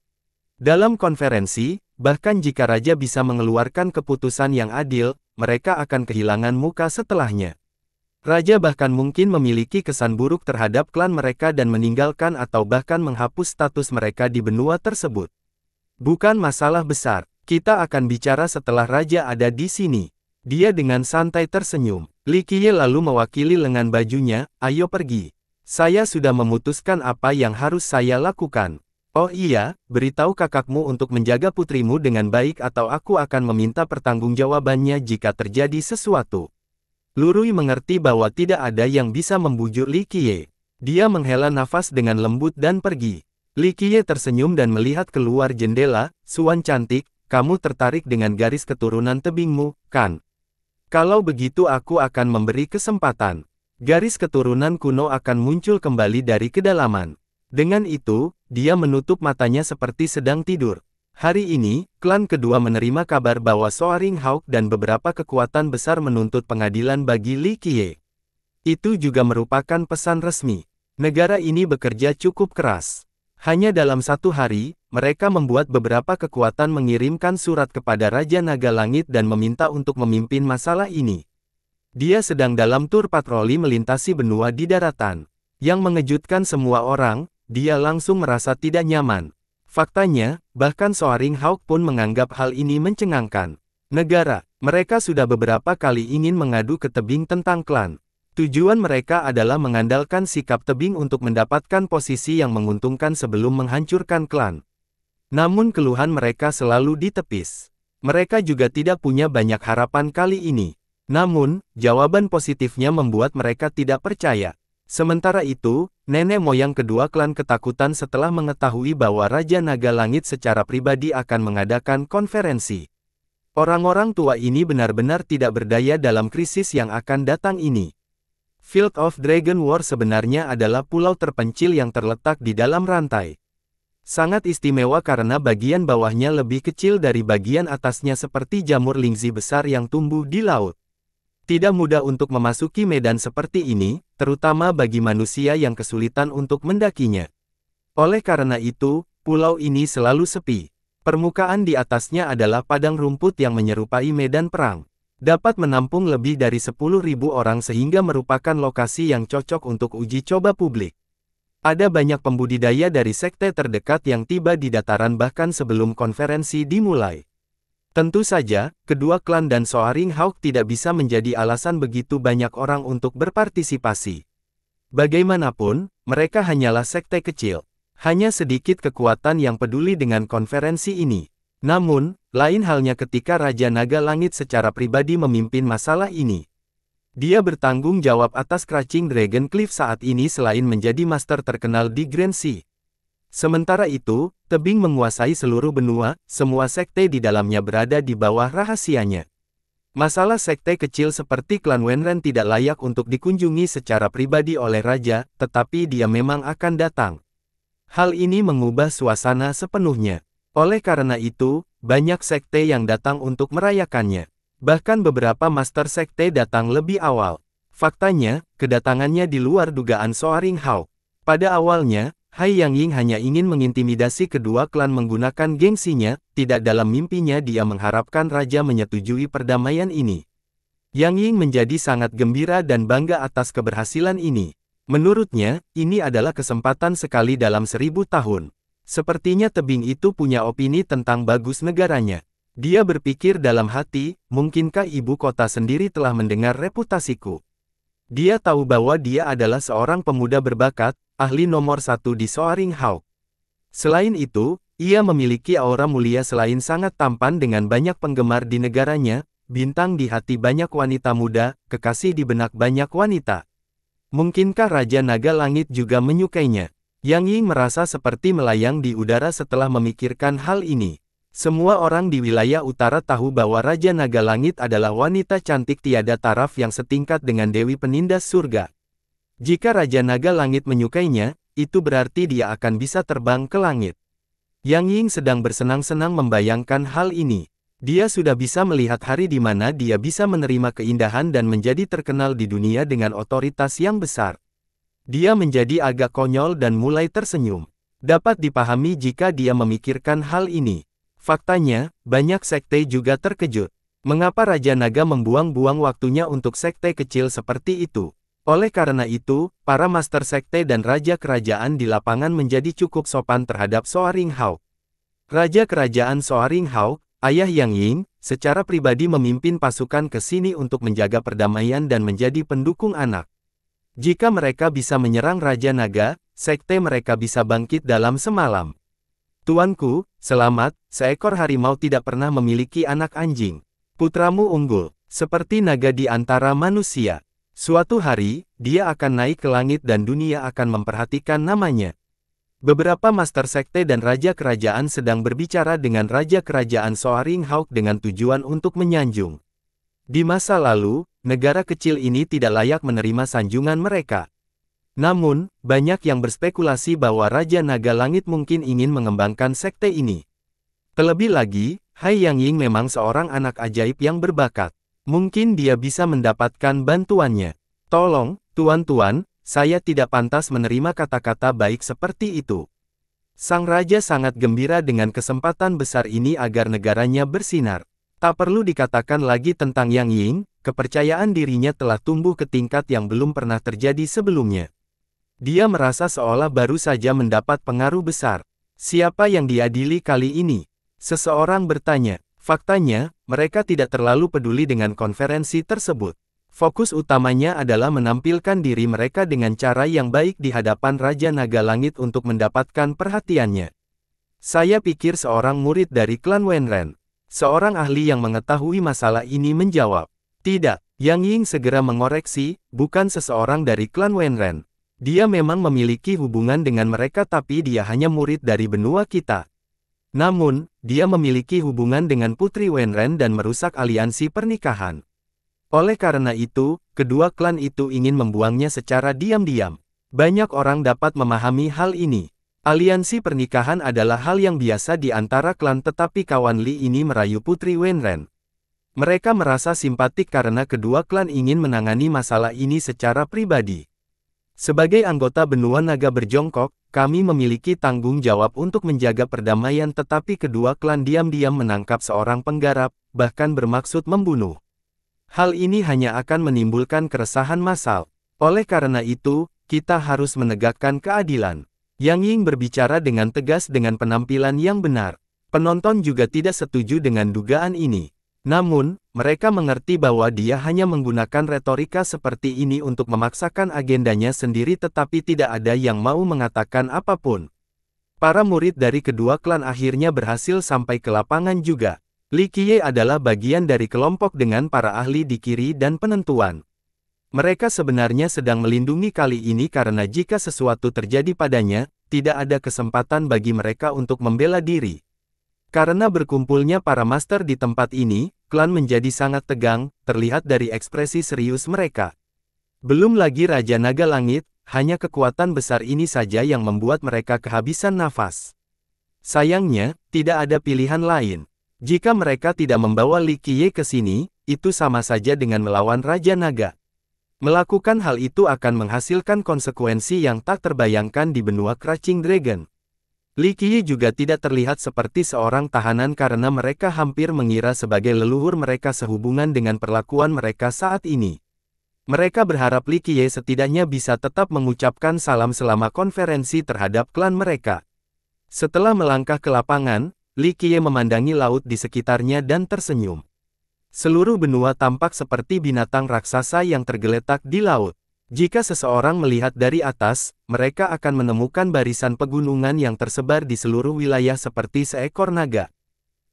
Dalam konferensi, bahkan jika Raja bisa mengeluarkan keputusan yang adil, mereka akan kehilangan muka setelahnya. Raja bahkan mungkin memiliki kesan buruk terhadap klan mereka dan meninggalkan atau bahkan menghapus status mereka di benua tersebut. Bukan masalah besar, kita akan bicara setelah Raja ada di sini. Dia dengan santai tersenyum. Qiye lalu mewakili lengan bajunya, ayo pergi. Saya sudah memutuskan apa yang harus saya lakukan. Oh iya, beritahu kakakmu untuk menjaga putrimu dengan baik atau aku akan meminta pertanggungjawabannya jika terjadi sesuatu. Lurui mengerti bahwa tidak ada yang bisa membujuk Li Qiye. Dia menghela nafas dengan lembut dan pergi. Li Qiye tersenyum dan melihat keluar jendela, Suan cantik, kamu tertarik dengan garis keturunan tebingmu, kan? Kalau begitu aku akan memberi kesempatan. Garis keturunan kuno akan muncul kembali dari kedalaman. Dengan itu, dia menutup matanya seperti sedang tidur. Hari ini, klan kedua menerima kabar bahwa Soaring Hawk dan beberapa kekuatan besar menuntut pengadilan bagi Li Qiye. Itu juga merupakan pesan resmi. Negara ini bekerja cukup keras. Hanya dalam satu hari, mereka membuat beberapa kekuatan mengirimkan surat kepada Raja Naga Langit dan meminta untuk memimpin masalah ini. Dia sedang dalam tur patroli melintasi benua di daratan. Yang mengejutkan semua orang, dia langsung merasa tidak nyaman. Faktanya, bahkan Soaring Hawk pun menganggap hal ini mencengangkan. Negara, mereka sudah beberapa kali ingin mengadu ke tebing tentang klan. Tujuan mereka adalah mengandalkan sikap tebing untuk mendapatkan posisi yang menguntungkan sebelum menghancurkan klan. Namun keluhan mereka selalu ditepis. Mereka juga tidak punya banyak harapan kali ini. Namun, jawaban positifnya membuat mereka tidak percaya. Sementara itu, nenek moyang kedua klan ketakutan setelah mengetahui bahwa Raja Naga Langit secara pribadi akan mengadakan konferensi. Orang-orang tua ini benar-benar tidak berdaya dalam krisis yang akan datang ini. Field of Dragon War sebenarnya adalah pulau terpencil yang terletak di dalam rantai. Sangat istimewa karena bagian bawahnya lebih kecil dari bagian atasnya seperti jamur lingzi besar yang tumbuh di laut. Tidak mudah untuk memasuki medan seperti ini, terutama bagi manusia yang kesulitan untuk mendakinya. Oleh karena itu, pulau ini selalu sepi. Permukaan di atasnya adalah padang rumput yang menyerupai medan perang. Dapat menampung lebih dari 10.000 orang sehingga merupakan lokasi yang cocok untuk uji coba publik. Ada banyak pembudidaya dari sekte terdekat yang tiba di dataran bahkan sebelum konferensi dimulai. Tentu saja, kedua klan dan Soaring Hawk tidak bisa menjadi alasan begitu banyak orang untuk berpartisipasi. Bagaimanapun, mereka hanyalah sekte kecil. Hanya sedikit kekuatan yang peduli dengan konferensi ini. Namun, lain halnya ketika Raja Naga Langit secara pribadi memimpin masalah ini. Dia bertanggung jawab atas Crouching Dragon Cliff saat ini selain menjadi master terkenal di Grand Sea. Sementara itu, tebing menguasai seluruh benua, semua sekte di dalamnya berada di bawah rahasianya. Masalah sekte kecil seperti klan Wenren tidak layak untuk dikunjungi secara pribadi oleh raja, tetapi dia memang akan datang. Hal ini mengubah suasana sepenuhnya. Oleh karena itu, banyak sekte yang datang untuk merayakannya. Bahkan beberapa master sekte datang lebih awal. Faktanya, kedatangannya di luar dugaan Soaring Hao. Pada awalnya, Hai Yang Ying hanya ingin mengintimidasi kedua klan menggunakan gengsinya, tidak dalam mimpinya dia mengharapkan raja menyetujui perdamaian ini. Yang Ying menjadi sangat gembira dan bangga atas keberhasilan ini. Menurutnya, ini adalah kesempatan sekali dalam seribu tahun. Sepertinya tebing itu punya opini tentang bagus negaranya. Dia berpikir dalam hati, mungkinkah ibu kota sendiri telah mendengar reputasiku? Dia tahu bahwa dia adalah seorang pemuda berbakat, ahli nomor satu di Soaring Hawk. Selain itu, ia memiliki aura mulia selain sangat tampan dengan banyak penggemar di negaranya, bintang di hati banyak wanita muda, kekasih di benak banyak wanita. Mungkinkah Raja Naga Langit juga menyukainya? Yang Ying merasa seperti melayang di udara setelah memikirkan hal ini. Semua orang di wilayah utara tahu bahwa Raja Naga Langit adalah wanita cantik tiada taraf yang setingkat dengan Dewi Penindas Surga. Jika Raja Naga Langit menyukainya, itu berarti dia akan bisa terbang ke langit. Yang Ying sedang bersenang-senang membayangkan hal ini. Dia sudah bisa melihat hari di mana dia bisa menerima keindahan dan menjadi terkenal di dunia dengan otoritas yang besar. Dia menjadi agak konyol dan mulai tersenyum. Dapat dipahami jika dia memikirkan hal ini. Faktanya, banyak sekte juga terkejut. Mengapa Raja Naga membuang-buang waktunya untuk sekte kecil seperti itu? Oleh karena itu, para master sekte dan raja kerajaan di lapangan menjadi cukup sopan terhadap Soaring Hao. Raja kerajaan Soaring Hao, ayah Yang Ying, secara pribadi memimpin pasukan ke sini untuk menjaga perdamaian dan menjadi pendukung anak. Jika mereka bisa menyerang Raja Naga, sekte mereka bisa bangkit dalam semalam. Tuanku, selamat, seekor harimau tidak pernah memiliki anak anjing. Putramu unggul, seperti naga di antara manusia. Suatu hari, dia akan naik ke langit dan dunia akan memperhatikan namanya. Beberapa master sekte dan raja kerajaan sedang berbicara dengan raja kerajaan Soaring Hawk dengan tujuan untuk menyanjung. Di masa lalu, negara kecil ini tidak layak menerima sanjungan mereka. Namun, banyak yang berspekulasi bahwa Raja Naga Langit mungkin ingin mengembangkan sekte ini. Terlebih lagi, Hai Yang Ying memang seorang anak ajaib yang berbakat. Mungkin dia bisa mendapatkan bantuannya. Tolong, tuan-tuan, saya tidak pantas menerima kata-kata baik seperti itu. Sang Raja sangat gembira dengan kesempatan besar ini agar negaranya bersinar. Tak perlu dikatakan lagi tentang Yang Ying, kepercayaan dirinya telah tumbuh ke tingkat yang belum pernah terjadi sebelumnya. Dia merasa seolah baru saja mendapat pengaruh besar. Siapa yang diadili kali ini? Seseorang bertanya. Faktanya, mereka tidak terlalu peduli dengan konferensi tersebut. Fokus utamanya adalah menampilkan diri mereka dengan cara yang baik di hadapan Raja Naga Langit untuk mendapatkan perhatiannya. Saya pikir seorang murid dari klan Wenren, seorang ahli yang mengetahui masalah ini menjawab, Tidak, Yang Ying segera mengoreksi, bukan seseorang dari klan Wenren. Dia memang memiliki hubungan dengan mereka tapi dia hanya murid dari benua kita. Namun, dia memiliki hubungan dengan Putri Wenren dan merusak aliansi pernikahan. Oleh karena itu, kedua klan itu ingin membuangnya secara diam-diam. Banyak orang dapat memahami hal ini. Aliansi pernikahan adalah hal yang biasa di antara klan tetapi kawan Li ini merayu Putri Wenren. Mereka merasa simpatik karena kedua klan ingin menangani masalah ini secara pribadi. Sebagai anggota benua naga berjongkok, kami memiliki tanggung jawab untuk menjaga perdamaian tetapi kedua klan diam-diam menangkap seorang penggarap, bahkan bermaksud membunuh. Hal ini hanya akan menimbulkan keresahan massal. Oleh karena itu, kita harus menegakkan keadilan. Yang Ying berbicara dengan tegas dengan penampilan yang benar. Penonton juga tidak setuju dengan dugaan ini. Namun, mereka mengerti bahwa dia hanya menggunakan retorika seperti ini untuk memaksakan agendanya sendiri tetapi tidak ada yang mau mengatakan apapun. Para murid dari kedua klan akhirnya berhasil sampai ke lapangan juga. Li Qiye adalah bagian dari kelompok dengan para ahli di kiri dan penentuan. Mereka sebenarnya sedang melindungi kali ini karena jika sesuatu terjadi padanya, tidak ada kesempatan bagi mereka untuk membela diri. Karena berkumpulnya para master di tempat ini, klan menjadi sangat tegang, terlihat dari ekspresi serius mereka. Belum lagi Raja Naga Langit, hanya kekuatan besar ini saja yang membuat mereka kehabisan nafas. Sayangnya, tidak ada pilihan lain. Jika mereka tidak membawa Li Qiye ke sini, itu sama saja dengan melawan Raja Naga. Melakukan hal itu akan menghasilkan konsekuensi yang tak terbayangkan di benua Crashing Dragon. Li Qiyi juga tidak terlihat seperti seorang tahanan karena mereka hampir mengira sebagai leluhur mereka sehubungan dengan perlakuan mereka saat ini. Mereka berharap Li Qiyi setidaknya bisa tetap mengucapkan salam selama konferensi terhadap klan mereka. Setelah melangkah ke lapangan, Li Qiyi memandangi laut di sekitarnya dan tersenyum. Seluruh benua tampak seperti binatang raksasa yang tergeletak di laut. Jika seseorang melihat dari atas, mereka akan menemukan barisan pegunungan yang tersebar di seluruh wilayah seperti seekor naga.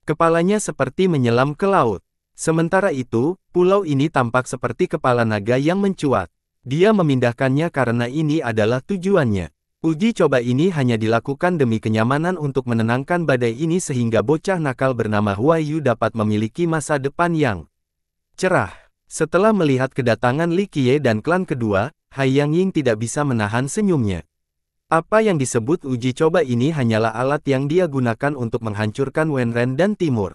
Kepalanya seperti menyelam ke laut. Sementara itu, pulau ini tampak seperti kepala naga yang mencuat. Dia memindahkannya karena ini adalah tujuannya. Uji coba ini hanya dilakukan demi kenyamanan untuk menenangkan badai ini sehingga bocah nakal bernama Huayu dapat memiliki masa depan yang cerah. Setelah melihat kedatangan Li Qiye dan klan kedua, Hai Yang Ying tidak bisa menahan senyumnya. Apa yang disebut uji coba ini hanyalah alat yang dia gunakan untuk menghancurkan Wenren dan Timur.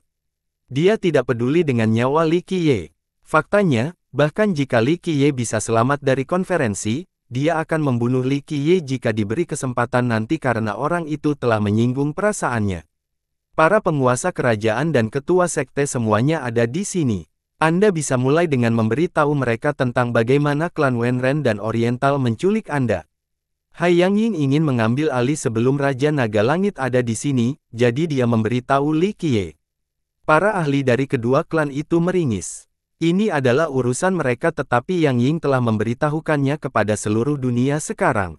Dia tidak peduli dengan nyawa Li Qiye. Faktanya, bahkan jika Li Qiye bisa selamat dari konferensi, dia akan membunuh Li Qiye jika diberi kesempatan nanti karena orang itu telah menyinggung perasaannya. Para penguasa kerajaan dan ketua sekte semuanya ada di sini. Anda bisa mulai dengan memberi tahu mereka tentang bagaimana klan Wenren dan Oriental menculik Anda. Hai Yang Ying ingin mengambil alih sebelum Raja Naga Langit ada di sini, jadi dia memberi tahu Li Qiye. Para ahli dari kedua klan itu meringis. Ini adalah urusan mereka tetapi Yang Ying telah memberitahukannya kepada seluruh dunia sekarang.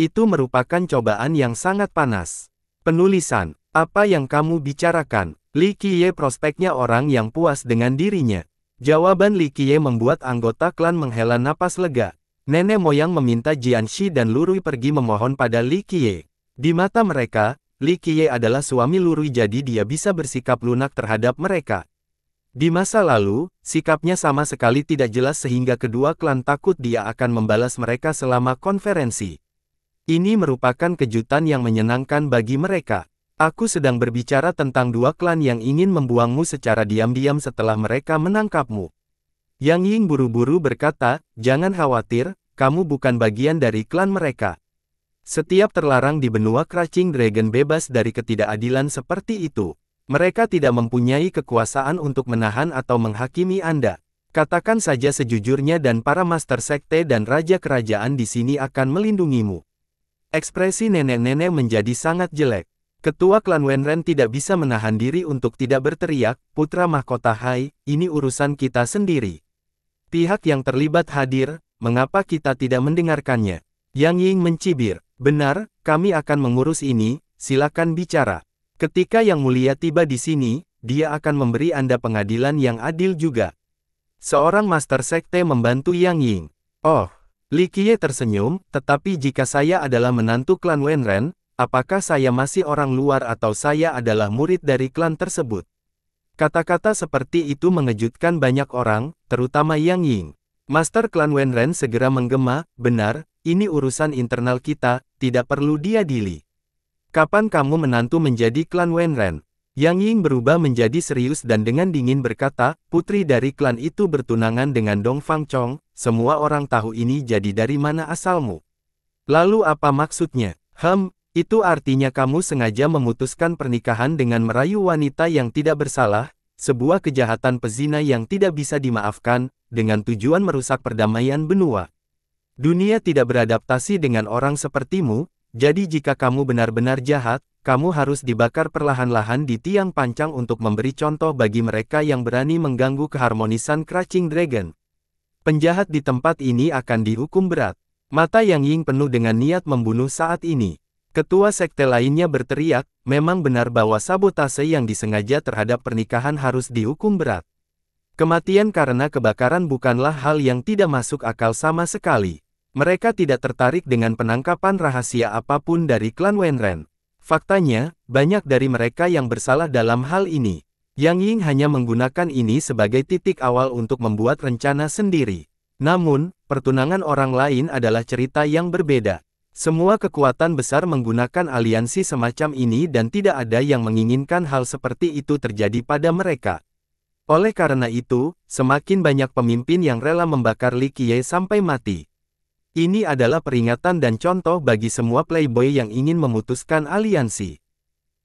Itu merupakan cobaan yang sangat panas. Penulisan, apa yang kamu bicarakan? Li Qiye prospeknya orang yang puas dengan dirinya. Jawaban Li Qiye membuat anggota klan menghela napas lega. Nenek moyang meminta Jianxi dan Lurui pergi memohon pada Li Qiye. Di mata mereka, Li Qiye adalah suami Lurui jadi dia bisa bersikap lunak terhadap mereka. Di masa lalu, sikapnya sama sekali tidak jelas sehingga kedua klan takut dia akan membalas mereka selama konferensi. Ini merupakan kejutan yang menyenangkan bagi mereka. Aku sedang berbicara tentang dua klan yang ingin membuangmu secara diam-diam setelah mereka menangkapmu. Yang Ying buru-buru berkata, jangan khawatir, kamu bukan bagian dari klan mereka. Setiap terlarang di benua Crashing Dragon bebas dari ketidakadilan seperti itu. Mereka tidak mempunyai kekuasaan untuk menahan atau menghakimi Anda. Katakan saja sejujurnya dan para master sekte dan raja kerajaan di sini akan melindungimu. Ekspresi nenek-nenek menjadi sangat jelek. Ketua klan Wenren tidak bisa menahan diri untuk tidak berteriak, Putra Mahkota Hai, ini urusan kita sendiri. Pihak yang terlibat hadir, mengapa kita tidak mendengarkannya? Yang Ying mencibir, benar, kami akan mengurus ini, silakan bicara. Ketika Yang Mulia tiba di sini, dia akan memberi Anda pengadilan yang adil juga. Seorang Master Sekte membantu Yang Ying. Oh, Li Qiye tersenyum, tetapi jika saya adalah menantu klan Wenren, Apakah saya masih orang luar atau saya adalah murid dari klan tersebut? Kata-kata seperti itu mengejutkan banyak orang, terutama Yang Ying. Master klan Wenren segera menggema, benar, ini urusan internal kita, tidak perlu dia dili. Kapan kamu menantu menjadi klan Wenren? Yang Ying berubah menjadi serius dan dengan dingin berkata, putri dari klan itu bertunangan dengan Dong Fang Chong, semua orang tahu ini jadi dari mana asalmu. Lalu apa maksudnya? Hem, itu artinya kamu sengaja memutuskan pernikahan dengan merayu wanita yang tidak bersalah, sebuah kejahatan pezina yang tidak bisa dimaafkan, dengan tujuan merusak perdamaian benua. Dunia tidak beradaptasi dengan orang sepertimu, jadi jika kamu benar-benar jahat, kamu harus dibakar perlahan-lahan di tiang pancang untuk memberi contoh bagi mereka yang berani mengganggu keharmonisan Crouching Dragon. Penjahat di tempat ini akan dihukum berat. Mata Yang Ying penuh dengan niat membunuh saat ini. Ketua sekte lainnya berteriak, memang benar bahwa sabotase yang disengaja terhadap pernikahan harus dihukum berat. Kematian karena kebakaran bukanlah hal yang tidak masuk akal sama sekali. Mereka tidak tertarik dengan penangkapan rahasia apapun dari klan Wenren. Faktanya, banyak dari mereka yang bersalah dalam hal ini. Yang Ying hanya menggunakan ini sebagai titik awal untuk membuat rencana sendiri. Namun, pertunangan orang lain adalah cerita yang berbeda. Semua kekuatan besar menggunakan aliansi semacam ini dan tidak ada yang menginginkan hal seperti itu terjadi pada mereka. Oleh karena itu, semakin banyak pemimpin yang rela membakar Li Qiye sampai mati. Ini adalah peringatan dan contoh bagi semua playboy yang ingin memutuskan aliansi.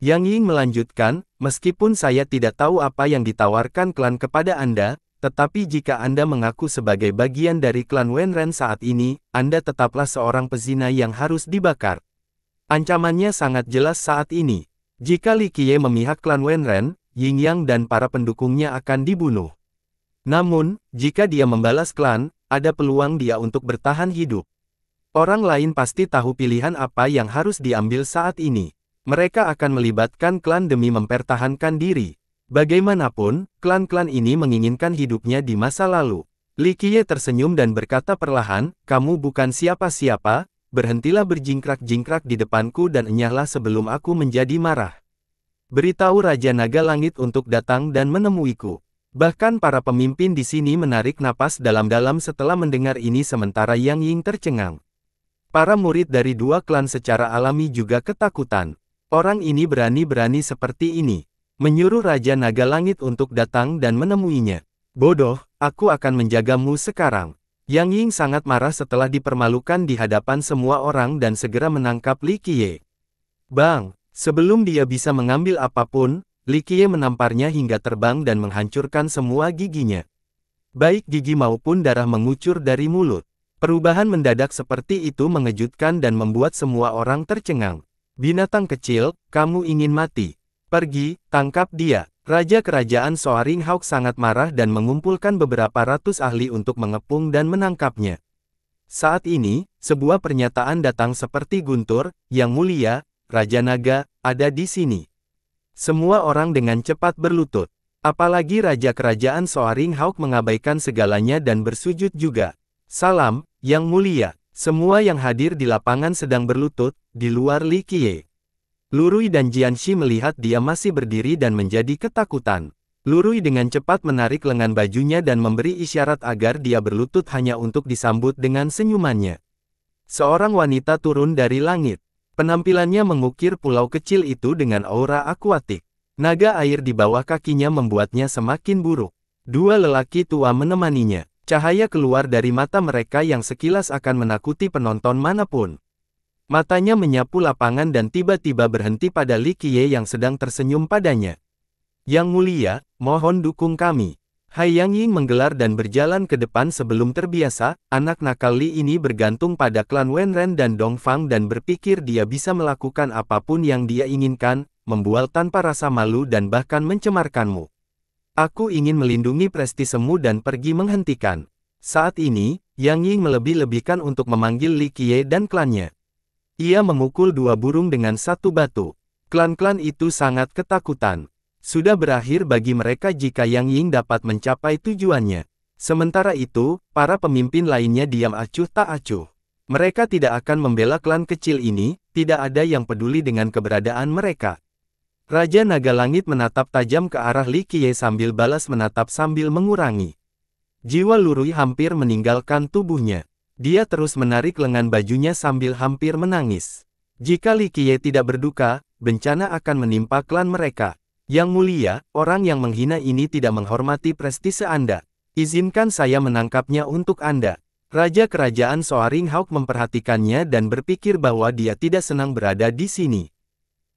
Yang Ying melanjutkan, meskipun saya tidak tahu apa yang ditawarkan klan kepada Anda, tetapi jika Anda mengaku sebagai bagian dari klan Wenren saat ini, Anda tetaplah seorang pezina yang harus dibakar. Ancamannya sangat jelas saat ini. Jika Li Qiye memihak klan Wenren, Ying Yang dan para pendukungnya akan dibunuh. Namun, jika dia membalas klan, ada peluang dia untuk bertahan hidup. Orang lain pasti tahu pilihan apa yang harus diambil saat ini. Mereka akan melibatkan klan demi mempertahankan diri. Bagaimanapun, klan-klan ini menginginkan hidupnya di masa lalu. Li Qiye tersenyum dan berkata perlahan, kamu bukan siapa-siapa, berhentilah berjingkrak-jingkrak di depanku dan enyahlah sebelum aku menjadi marah. Beritahu Raja Naga Langit untuk datang dan menemuiku. Bahkan para pemimpin di sini menarik napas dalam-dalam setelah mendengar ini sementara Yang Ying tercengang. Para murid dari dua klan secara alami juga ketakutan. Orang ini berani-berani seperti ini menyuruh Raja Naga Langit untuk datang dan menemuinya. Bodoh, aku akan menjagamu sekarang. Yang Ying sangat marah setelah dipermalukan di hadapan semua orang dan segera menangkap Li Qiye. Bang, sebelum dia bisa mengambil apapun, Li Qiye menamparnya hingga terbang dan menghancurkan semua giginya. Baik gigi maupun darah mengucur dari mulut. Perubahan mendadak seperti itu mengejutkan dan membuat semua orang tercengang. Binatang kecil, kamu ingin mati. Pergi, tangkap dia. Raja Kerajaan Soaring Hawk sangat marah dan mengumpulkan beberapa ratus ahli untuk mengepung dan menangkapnya. Saat ini, sebuah pernyataan datang seperti guntur, Yang Mulia, Raja Naga, ada di sini. Semua orang dengan cepat berlutut. Apalagi Raja Kerajaan Soaring Hawk mengabaikan segalanya dan bersujud juga. Salam, Yang Mulia. Semua yang hadir di lapangan sedang berlutut, di luar Li Lurui dan Jianxi melihat dia masih berdiri dan menjadi ketakutan. Lurui dengan cepat menarik lengan bajunya dan memberi isyarat agar dia berlutut hanya untuk disambut dengan senyumannya. Seorang wanita turun dari langit. Penampilannya mengukir pulau kecil itu dengan aura akuatik. Naga air di bawah kakinya membuatnya semakin buruk. Dua lelaki tua menemaninya. Cahaya keluar dari mata mereka yang sekilas akan menakuti penonton manapun. Matanya menyapu lapangan dan tiba-tiba berhenti pada Li Qiye yang sedang tersenyum padanya. Yang mulia, mohon dukung kami. Hai Yang Ying menggelar dan berjalan ke depan sebelum terbiasa, anak nakal Li ini bergantung pada klan Wenren dan Dong Fang dan berpikir dia bisa melakukan apapun yang dia inginkan, membual tanpa rasa malu dan bahkan mencemarkanmu. Aku ingin melindungi prestisemu dan pergi menghentikan. Saat ini, Yang Ying melebih-lebihkan untuk memanggil Li Qiye dan klannya. Ia memukul dua burung dengan satu batu. Klan-klan itu sangat ketakutan. Sudah berakhir bagi mereka jika Yang Ying dapat mencapai tujuannya. Sementara itu, para pemimpin lainnya diam acuh tak acuh. Mereka tidak akan membela klan kecil ini, tidak ada yang peduli dengan keberadaan mereka. Raja Naga Langit menatap tajam ke arah Li Qiye sambil balas menatap sambil mengurangi. Jiwa Lurui hampir meninggalkan tubuhnya. Dia terus menarik lengan bajunya sambil hampir menangis. Jika Li Qiye tidak berduka, bencana akan menimpa klan mereka. Yang mulia, orang yang menghina ini tidak menghormati prestise Anda. Izinkan saya menangkapnya untuk Anda. Raja Kerajaan Soaring Hawk memperhatikannya dan berpikir bahwa dia tidak senang berada di sini.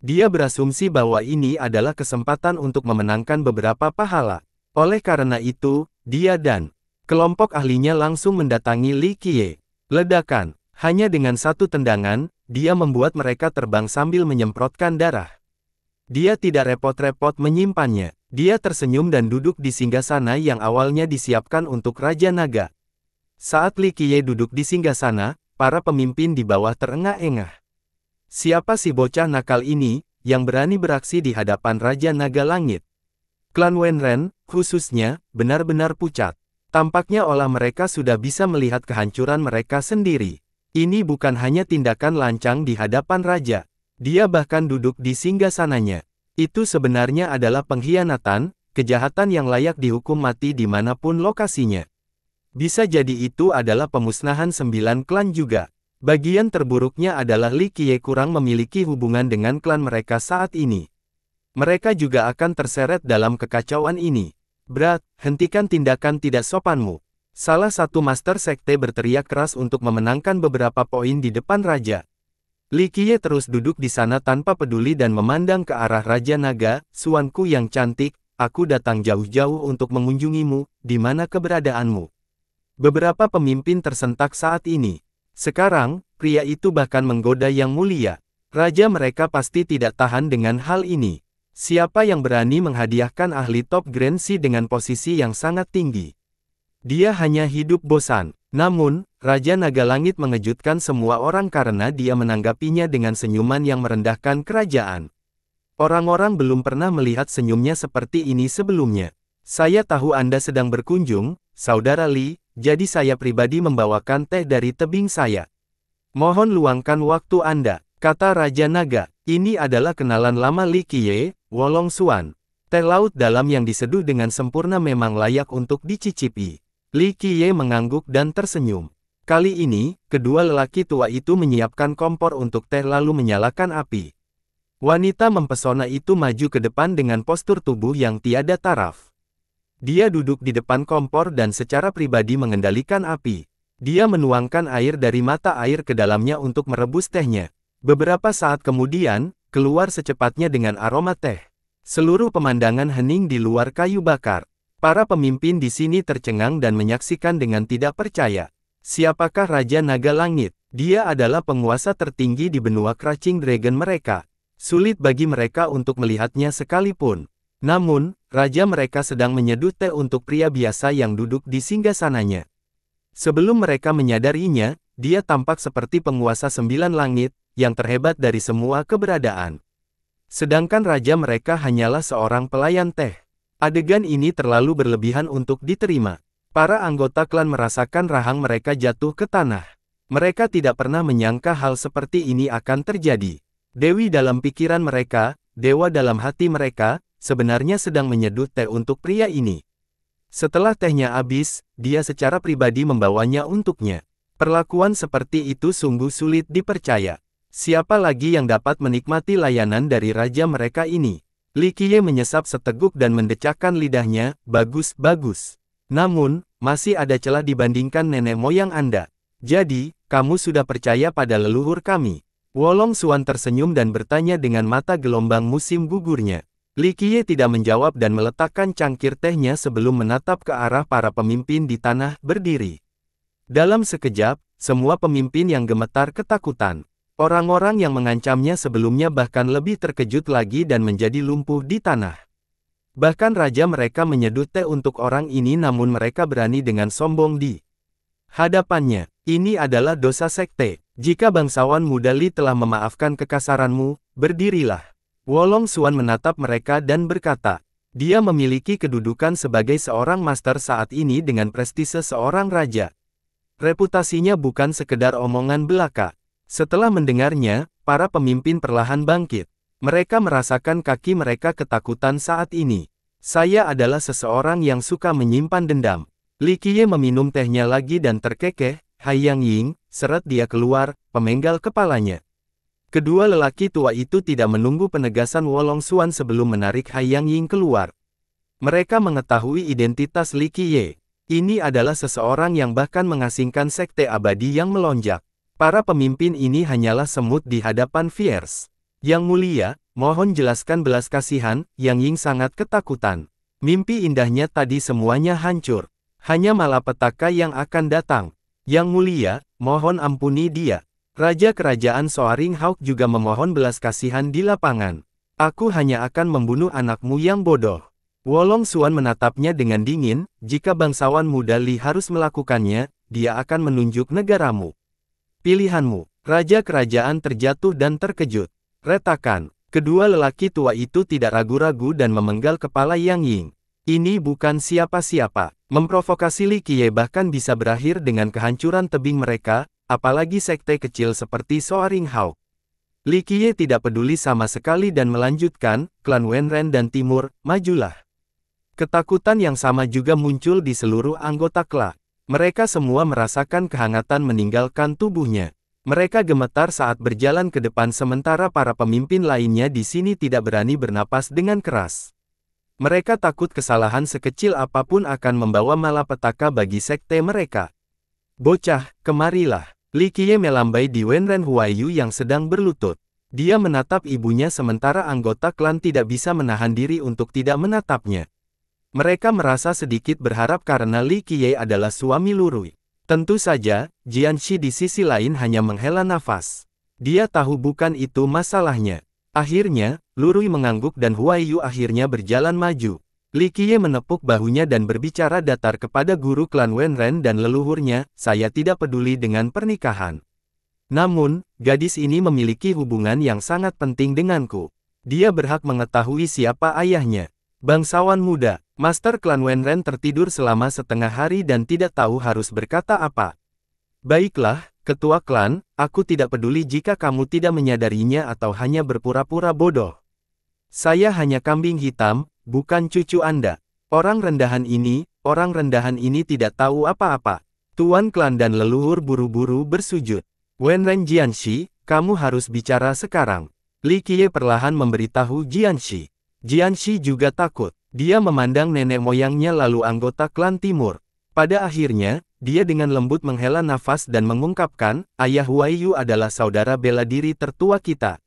Dia berasumsi bahwa ini adalah kesempatan untuk memenangkan beberapa pahala. Oleh karena itu, dia dan Kelompok ahlinya langsung mendatangi Li Qiye. Ledakan, hanya dengan satu tendangan, dia membuat mereka terbang sambil menyemprotkan darah. Dia tidak repot-repot menyimpannya. Dia tersenyum dan duduk di singgasana yang awalnya disiapkan untuk Raja Naga. Saat Li Qiye duduk di singgasana, para pemimpin di bawah terengah-engah. Siapa si bocah nakal ini, yang berani beraksi di hadapan Raja Naga Langit? Klan Wenren, khususnya, benar-benar pucat. Tampaknya olah mereka sudah bisa melihat kehancuran mereka sendiri. Ini bukan hanya tindakan lancang di hadapan raja. Dia bahkan duduk di singgah sananya. Itu sebenarnya adalah pengkhianatan, kejahatan yang layak dihukum mati di dimanapun lokasinya. Bisa jadi itu adalah pemusnahan sembilan klan juga. Bagian terburuknya adalah Li Qiye kurang memiliki hubungan dengan klan mereka saat ini. Mereka juga akan terseret dalam kekacauan ini. Brat, hentikan tindakan tidak sopanmu. Salah satu master sekte berteriak keras untuk memenangkan beberapa poin di depan raja. Li Qiye terus duduk di sana tanpa peduli dan memandang ke arah Raja Naga, suanku yang cantik, aku datang jauh-jauh untuk mengunjungimu, di mana keberadaanmu. Beberapa pemimpin tersentak saat ini. Sekarang, pria itu bahkan menggoda yang mulia. Raja mereka pasti tidak tahan dengan hal ini. Siapa yang berani menghadiahkan ahli top Grand dengan posisi yang sangat tinggi? Dia hanya hidup bosan. Namun, Raja Naga Langit mengejutkan semua orang karena dia menanggapinya dengan senyuman yang merendahkan kerajaan. Orang-orang belum pernah melihat senyumnya seperti ini sebelumnya. Saya tahu Anda sedang berkunjung, Saudara Li, jadi saya pribadi membawakan teh dari tebing saya. Mohon luangkan waktu Anda, kata Raja Naga. Ini adalah kenalan lama Li Qiye, Wolong Suan. Teh laut dalam yang diseduh dengan sempurna memang layak untuk dicicipi. Li Qiye mengangguk dan tersenyum. Kali ini, kedua lelaki tua itu menyiapkan kompor untuk teh lalu menyalakan api. Wanita mempesona itu maju ke depan dengan postur tubuh yang tiada taraf. Dia duduk di depan kompor dan secara pribadi mengendalikan api. Dia menuangkan air dari mata air ke dalamnya untuk merebus tehnya. Beberapa saat kemudian, keluar secepatnya dengan aroma teh. Seluruh pemandangan hening di luar kayu bakar. Para pemimpin di sini tercengang dan menyaksikan dengan tidak percaya. Siapakah Raja Naga Langit? Dia adalah penguasa tertinggi di benua kracing Dragon mereka. Sulit bagi mereka untuk melihatnya sekalipun. Namun, raja mereka sedang menyeduh teh untuk pria biasa yang duduk di singgasananya. Sebelum mereka menyadarinya, dia tampak seperti penguasa sembilan langit, yang terhebat dari semua keberadaan. Sedangkan raja mereka hanyalah seorang pelayan teh. Adegan ini terlalu berlebihan untuk diterima. Para anggota klan merasakan rahang mereka jatuh ke tanah. Mereka tidak pernah menyangka hal seperti ini akan terjadi. Dewi dalam pikiran mereka, dewa dalam hati mereka, sebenarnya sedang menyedut teh untuk pria ini. Setelah tehnya habis, dia secara pribadi membawanya untuknya. Perlakuan seperti itu sungguh sulit dipercaya. Siapa lagi yang dapat menikmati layanan dari raja mereka ini? Li Qiye menyesap seteguk dan mendecakkan lidahnya, bagus-bagus. Namun, masih ada celah dibandingkan nenek moyang Anda. Jadi, kamu sudah percaya pada leluhur kami. Wolong Suan tersenyum dan bertanya dengan mata gelombang musim gugurnya. Li Qiye tidak menjawab dan meletakkan cangkir tehnya sebelum menatap ke arah para pemimpin di tanah berdiri. Dalam sekejap, semua pemimpin yang gemetar ketakutan. Orang-orang yang mengancamnya sebelumnya bahkan lebih terkejut lagi dan menjadi lumpuh di tanah. Bahkan raja mereka menyedut teh untuk orang ini namun mereka berani dengan sombong di hadapannya. Ini adalah dosa sekte. Jika bangsawan muda Li telah memaafkan kekasaranmu, berdirilah. Wolong Suan menatap mereka dan berkata, dia memiliki kedudukan sebagai seorang master saat ini dengan prestise seorang raja. Reputasinya bukan sekedar omongan belaka. Setelah mendengarnya, para pemimpin perlahan bangkit. Mereka merasakan kaki mereka ketakutan saat ini. Saya adalah seseorang yang suka menyimpan dendam. Li Qiye meminum tehnya lagi dan terkekeh, Hai Yang Ying, seret dia keluar, pemenggal kepalanya. Kedua lelaki tua itu tidak menunggu penegasan Wolong Suan sebelum menarik Hai Yang Ying keluar. Mereka mengetahui identitas Li Qiye. Ini adalah seseorang yang bahkan mengasingkan sekte abadi yang melonjak. Para pemimpin ini hanyalah semut di hadapan Fierce. Yang mulia, mohon jelaskan belas kasihan, Yang Ying sangat ketakutan. Mimpi indahnya tadi semuanya hancur. Hanya malapetaka yang akan datang. Yang mulia, mohon ampuni dia. Raja Kerajaan Soaring Hawk juga memohon belas kasihan di lapangan. Aku hanya akan membunuh anakmu yang bodoh. Wolong Suan menatapnya dengan dingin, jika bangsawan muda Li harus melakukannya, dia akan menunjuk negaramu. Pilihanmu, Raja Kerajaan terjatuh dan terkejut. Retakan, kedua lelaki tua itu tidak ragu-ragu dan memenggal kepala Yang Ying. Ini bukan siapa-siapa. Memprovokasi Li Qiye bahkan bisa berakhir dengan kehancuran tebing mereka, apalagi sekte kecil seperti Soaring Hao. Li Qiye tidak peduli sama sekali dan melanjutkan, klan Wenren dan Timur, majulah. Ketakutan yang sama juga muncul di seluruh anggota klan. Mereka semua merasakan kehangatan meninggalkan tubuhnya. Mereka gemetar saat berjalan ke depan sementara para pemimpin lainnya di sini tidak berani bernapas dengan keras. Mereka takut kesalahan sekecil apapun akan membawa malapetaka bagi sekte mereka. Bocah, kemarilah. Li Qiye melambai di Wenren Huayu yang sedang berlutut. Dia menatap ibunya sementara anggota klan tidak bisa menahan diri untuk tidak menatapnya. Mereka merasa sedikit berharap karena Li Qiye adalah suami Lurui. Tentu saja, Jianxi di sisi lain hanya menghela nafas. Dia tahu bukan itu masalahnya. Akhirnya, Lurui mengangguk dan Huayu akhirnya berjalan maju. Li Qiye menepuk bahunya dan berbicara datar kepada guru klan Wenren dan leluhurnya, saya tidak peduli dengan pernikahan. Namun, gadis ini memiliki hubungan yang sangat penting denganku. Dia berhak mengetahui siapa ayahnya. Bangsawan muda, Master Klan Wenren tertidur selama setengah hari dan tidak tahu harus berkata apa. Baiklah, Ketua Klan, aku tidak peduli jika kamu tidak menyadarinya atau hanya berpura-pura bodoh. Saya hanya kambing hitam, bukan cucu Anda. Orang rendahan ini, orang rendahan ini tidak tahu apa-apa. Tuan Klan dan leluhur buru-buru bersujud. Wenren Jianxi, kamu harus bicara sekarang. Li Qiye perlahan memberitahu Jianxi. Jianxi juga takut. Dia memandang nenek moyangnya lalu anggota klan timur. Pada akhirnya, dia dengan lembut menghela nafas dan mengungkapkan, Ayah Huayu adalah saudara bela diri tertua kita.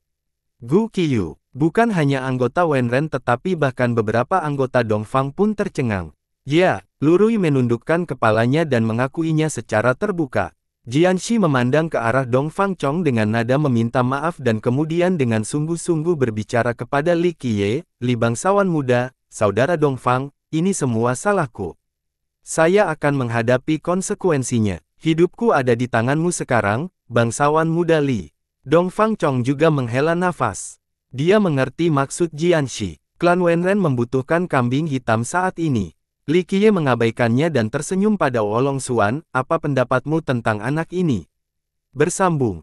Gu Qiyu, bukan hanya anggota Wenren tetapi bahkan beberapa anggota Dongfang pun tercengang. Ya, Lurui menundukkan kepalanya dan mengakuinya secara terbuka. Jianxi memandang ke arah Dong Fang Chong dengan nada meminta maaf dan kemudian dengan sungguh-sungguh berbicara kepada Li Qiye, Li Bangsawan Muda, Saudara Dong Fang, ini semua salahku. Saya akan menghadapi konsekuensinya. Hidupku ada di tanganmu sekarang, Bangsawan Muda Li. Dong Fang Chong juga menghela nafas. Dia mengerti maksud Jianxi. Klan Wenren membutuhkan kambing hitam saat ini. Li Qiye mengabaikannya dan tersenyum pada Wolong Suan, apa pendapatmu tentang anak ini? Bersambung.